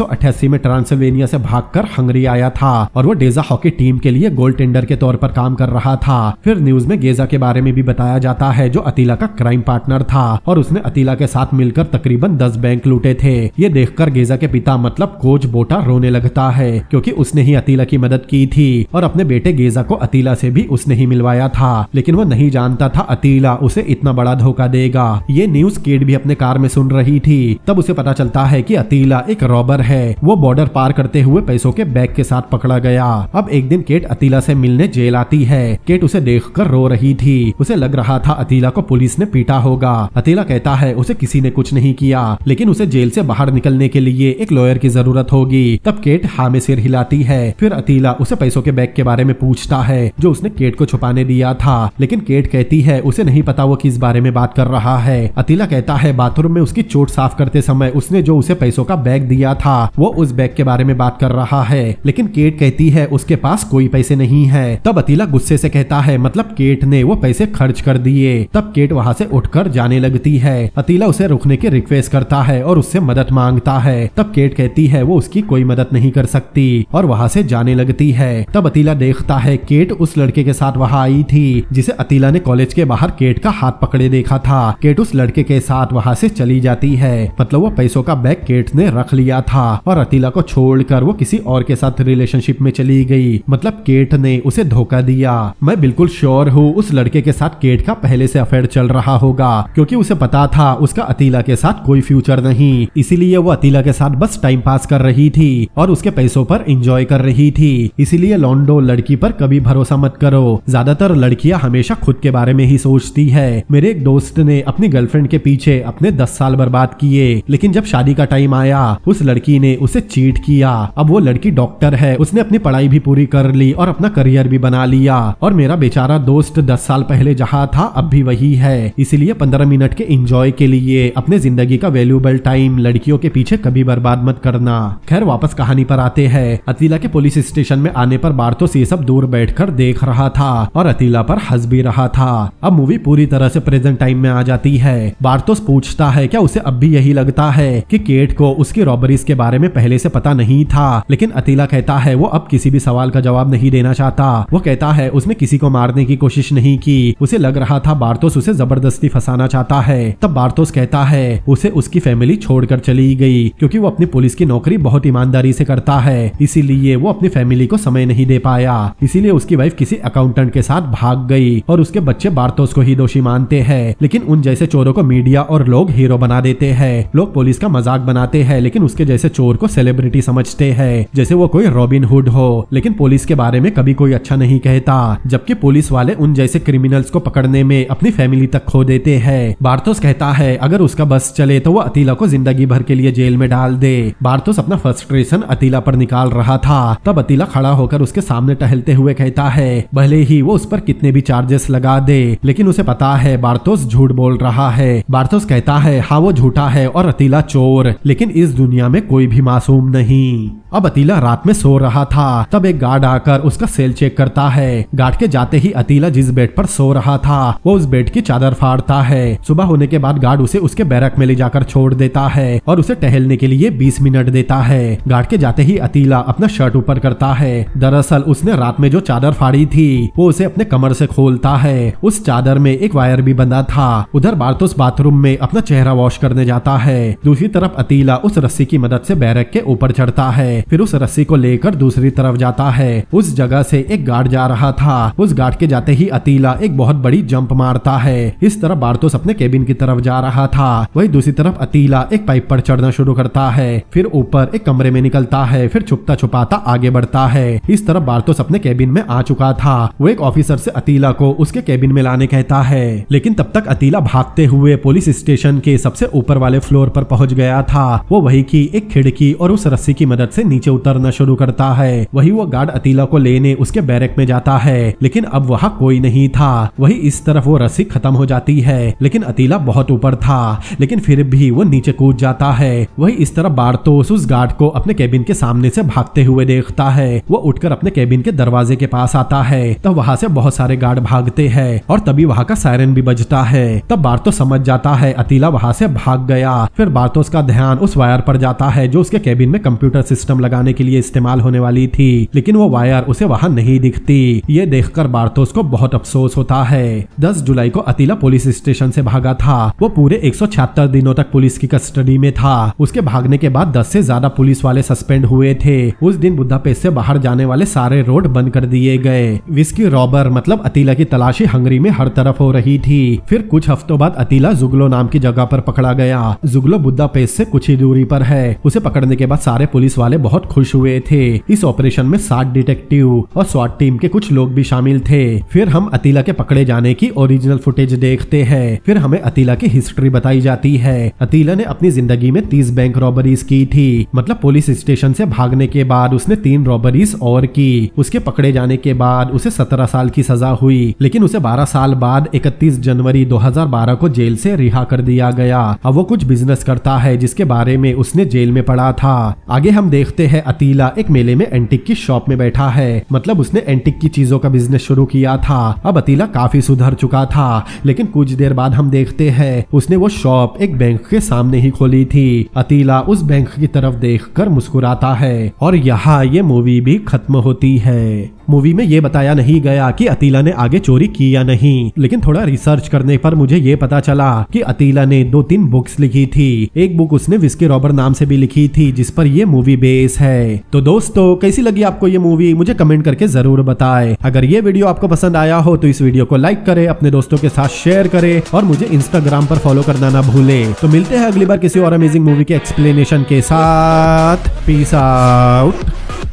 में ट्रांसल्वेनिया से भागकर हंगरी आया था और वो डेजा हॉकी टीम के लिए गोल टेंडर के तौर पर काम कर रहा था फिर न्यूज में गेजा के बारे में भी बताया जाता है जो अतीला का क्राइम पार्टनर था और उसने अतीला के साथ मिलकर तकरीबन दस बैंक लूटे थे ये देखकर गेजा के पिता मतलब कोच बोटा रोने लगता है क्योंकि उसने ही अतीला की मदद की थी और अपने बेटे गेजा को अतीला से भी उसने ही मिलवाया था लेकिन वो नहीं जानता था अतीला उसे इतना बड़ा धोखा देगा ये न्यूज केट भी अपने कार में सुन रही थी तब उसे पता चलता है की अतीला एक रॉबर है वो बॉर्डर पार करते हुए पैसों के बैग के साथ पकड़ा गया अब एक दिन केट अतीला से मिलने जेल आती है केट उसे देख रो रही थी उसे लग रहा था अतीला को पुलिस ने पीटा होगा अतीला कहता है उसे किसी ने कुछ नहीं किया लेकिन उसे जेल से बाहर निकलने के लिए एक लॉयर की जरूरत होगी तब केट हामे सिर हिलाती है फिर अतीला उसे पैसों के बैग के बारे में पूछता है जो उसने केट को छुपाने दिया था लेकिन केट कहती है उसे नहीं पता वो किस बारे में बात कर रहा है अतीला कहता है बाथरूम में उसकी चोट साफ करते समय उसने जो उसे पैसों का बैग दिया था वो उस बैग के बारे में बात कर रहा है लेकिन केट कहती है उसके पास कोई पैसे नहीं है तब अतीला गुस्से से कहता है मतलब केट ने वो पैसे खर्च कर दिए तब केट वहाँ से उठकर जाने लगती है अतीला उसे रुकने की रिक्वेस्ट करता है और उससे मदद मांगता है तब केट कहती है वो उसकी कोई मदद नहीं कर सकती और वहाँ से से जाने लगती है तब अतीला देखता है केट उस लड़के के साथ वहाँ आई थी जिसे अतीला ने कॉलेज के बाहर केट का हाथ पकड़े देखा था केट उस लड़के के साथ वहाँ से चली जाती है मतलब वो पैसों का बैग केट ने रख लिया था और अतीला को छोड़कर वो किसी और के साथ रिलेशनशिप में चली गई मतलब केट ने उसे धोखा दिया मैं बिल्कुल श्योर हूँ उस लड़के के साथ केट का पहले से अफेयर चल रहा होगा क्योंकि उसे पता था उसका अतीला के साथ कोई फ्यूचर नहीं इसीलिए वो अतीला के साथ बस टाइम पास कर रही थी और उसके पैसों पर इंजॉय कर रही रही थी इसीलिए लॉन्डो लड़की पर कभी भरोसा मत करो ज्यादातर लड़कियां हमेशा खुद के बारे में ही सोचती है मेरे एक दोस्त ने अपनी गर्लफ्रेंड के पीछे अपने दस साल बर्बाद किए लेकिन जब शादी का टाइम आया उस लड़की ने उसे चीट किया अब वो लड़की डॉक्टर है उसने अपनी पढ़ाई भी पूरी कर ली और अपना करियर भी बना लिया और मेरा बेचारा दोस्त दस साल पहले जहाँ था अब भी वही है इसीलिए पंद्रह मिनट के इंजॉय के लिए अपने जिंदगी का वैल्यूबल टाइम लड़कियों के पीछे कभी बर्बाद मत करना खैर वापस कहानी पर आते हैं अतीला के पुलिस स्टेशन में आने पर बार्थोस ये सब दूर बैठकर देख रहा था और अतीला पर हंस भी रहा था अब मूवी पूरी तरह से प्रेजेंट टाइम में आ जाती है बारतोस पूछता है क्या उसे अब भी यही लगता है कि केट को उसकी रॉबरीज के बारे में पहले से पता नहीं था लेकिन अतीला कहता है वो अब किसी भी सवाल का जवाब नहीं देना चाहता वो कहता है उसने किसी को मारने की कोशिश नहीं की उसे लग रहा था बारतोस उसे जबरदस्ती फंसाना चाहता है तब बारतोस कहता है उसे उसकी फैमिली छोड़कर चली गई क्योंकि वो अपनी पुलिस की नौकरी बहुत ईमानदारी से करता है इसीलिए वो अपनी फैमिली को समय नहीं दे पाया इसीलिए उसकी वाइफ किसी अकाउंटेंट के साथ भाग गई और उसके बच्चे बारतोस को ही दोषी मानते हैं लेकिन उन जैसे चोरों को मीडिया और लोग हीरो बना देते हैं लोग पुलिस का मजाक बनाते हैं लेकिन उसके जैसे चोर को सेलिब्रिटी समझते हैं जैसे वो कोई रॉबिन हुड हो लेकिन पुलिस के बारे में कभी कोई अच्छा नहीं कहता जबकि पुलिस वाले उन जैसे क्रिमिनल्स को पकड़ने में अपनी फैमिली तक खो देते हैं बारतोस कहता है अगर उसका बस चले तो वो अतीला को जिंदगी भर के लिए जेल में डाल दे बारतोस अपना फ्रस्ट्रेशन अतीला पर निकाल रहा था तब अतीला खड़ा होकर उसके सामने टहलते हुए कहता है भले ही वो उस पर कितने भी चार्जेस लगा दे लेकिन उसे पता है बारतोस झूठ बोल रहा है बारतोस कहता है हाँ वो झूठा है और अतीला चोर लेकिन इस दुनिया में कोई भी मासूम नहीं अब अतीला रात में सो रहा था तब एक गार्ड आकर उसका सेल चेक करता है गार्ड के जाते ही अतीला जिस बेड पर सो रहा था वो उस बेड की चादर फाड़ता है सुबह होने के बाद गार्ड उसे उसके बैरक में ले जाकर छोड़ देता है और उसे टहलने के लिए 20 मिनट देता है गार्ड के जाते ही अतीला अपना शर्ट ऊपर करता है दरअसल उसने रात में जो चादर फाड़ी थी वो उसे अपने कमर से खोलता है उस चादर में एक वायर भी बंधा था उधर बार्थोस बाथरूम में अपना चेहरा वॉश करने जाता है दूसरी तरफ अतीला उस रस्सी की मदद से बैरक के ऊपर चढ़ता है फिर उस रस्सी को लेकर दूसरी तरफ जाता है उस जगह से एक गार्ड जा रहा था उस गार्ड के जाते ही अतीला एक बहुत बड़ी जंप मारता है इस तरफ बारतोस अपने केबिन की तरफ जा रहा था वही दूसरी तरफ अतीला एक पाइप पर चढ़ना शुरू करता है फिर ऊपर एक कमरे में निकलता है फिर छुपता छुपाता आगे बढ़ता है इस तरफ बारतोस अपने केबिन में आ चुका था वो एक ऑफिसर से अतीला को उसके केबिन में लाने कहता है लेकिन तब तक अतीला भागते हुए पुलिस स्टेशन के सबसे ऊपर वाले फ्लोर पर पहुंच गया था वो वही की एक खिड़की और उस रस्सी की मदद से नीचे उतरना शुरू करता है वही वो गार्ड अतीला को लेने उसके बैरक में जाता है लेकिन अब वहाँ कोई नहीं था वही इस तरफ वो रस्सी खत्म हो जाती है लेकिन अतीला बहुत ऊपर था लेकिन फिर भी वो नीचे कूद जाता है वही इस तरफ बारतोस उस गार्ड को अपने केबिन के सामने से भागते हुए देखता है वो उठकर अपने केबिन के दरवाजे के पास आता है तब तो वहाँ से बहुत सारे गार्ड भागते हैं और तभी वहाँ का सायरन भी बजता है तब बारतो समझ जाता है अतीला वहाँ से भाग गया फिर बारतोस का ध्यान उस वायर पर जाता है जो उसके केबिन में कंप्यूटर सिस्टम लगाने के लिए इस्तेमाल होने वाली थी लेकिन वो वायर उसे वहाँ नहीं दिखती ये देख कर बार्थोस को बहुत अफसोस होता है दस जुलाई को अतीला पुलिस स्टेशन से भागा था वो पूरे छिहत्तर दिनों तक पुलिस की कस्टडी में था उसके भागने के बाद दस से ज्यादा पुलिस वाले सस्पेंड हुए थे उस दिन बुद्धापेस्ट से बाहर जाने वाले सारे रोड बंद कर दिए गए विस्की रॉबर मतलब अतीला की तलाशी हंगरी में हर तरफ हो रही थी फिर कुछ हफ्तों बाद अतीला जुगलो नाम की जगह पर पकड़ा गया जुगलो बुद्धापेस्ट से कुछ ही दूरी पर है उसे पकड़ने के बाद सारे पुलिस वाले बहुत खुश हुए थे इस ऑपरेशन में सात डिटेक्टिव और स्वाट टीम के कुछ लोग भी शामिल थे फिर हम अतीला के पकड़े जाने की ओरिजिनल फुटेज देखते हैं फिर हमें अतीला की हिस्ट्री बताई जाती है अतीला ने अपनी जिंदगी में तीस बैंक रॉबरीज की थी मतलब पुलिस स्टेशन से भागने के बाद उसने तीन रॉबरीज और की उसके पकड़े जाने के बाद उसे सत्रह साल की सजा हुई लेकिन उसे बारह साल बाद इकतीस जनवरी दो को जेल से रिहा कर दिया गया अब वो कुछ बिजनेस करता है जिसके बारे में उसने जेल में पढ़ा था आगे हम देखते देखते हैं अतीला एक मेले में एंटिक की शॉप में बैठा है मतलब उसने एंटिक की चीजों का बिजनेस शुरू किया था अब अतीला काफी सुधर चुका था लेकिन कुछ देर बाद हम देखते हैं उसने वो शॉप एक बैंक के सामने ही खोली थी अतीला उस बैंक की तरफ देख मुस्कुराता है और यहाँ ये मूवी भी खत्म होती है मूवी में ये बताया नहीं गया कि अतीला ने आगे चोरी की या नहीं लेकिन थोड़ा रिसर्च करने पर मुझे ये पता चला कि अतीला ने दो तीन बुक्स लिखी थी एक बुक उसने विस्की रॉबर नाम से भी लिखी थी जिस पर ये मूवी बेस है तो दोस्तों कैसी लगी आपको ये मूवी मुझे कमेंट करके जरूर बताए अगर ये वीडियो आपको पसंद आया हो तो इस वीडियो को लाइक करे अपने दोस्तों के साथ शेयर करे और मुझे इंस्टाग्राम पर फॉलो करना ना भूले तो मिलते हैं अगली बार किसी और अमेजिंग मूवी के एक्सप्लेनेशन के साथ पीस आउट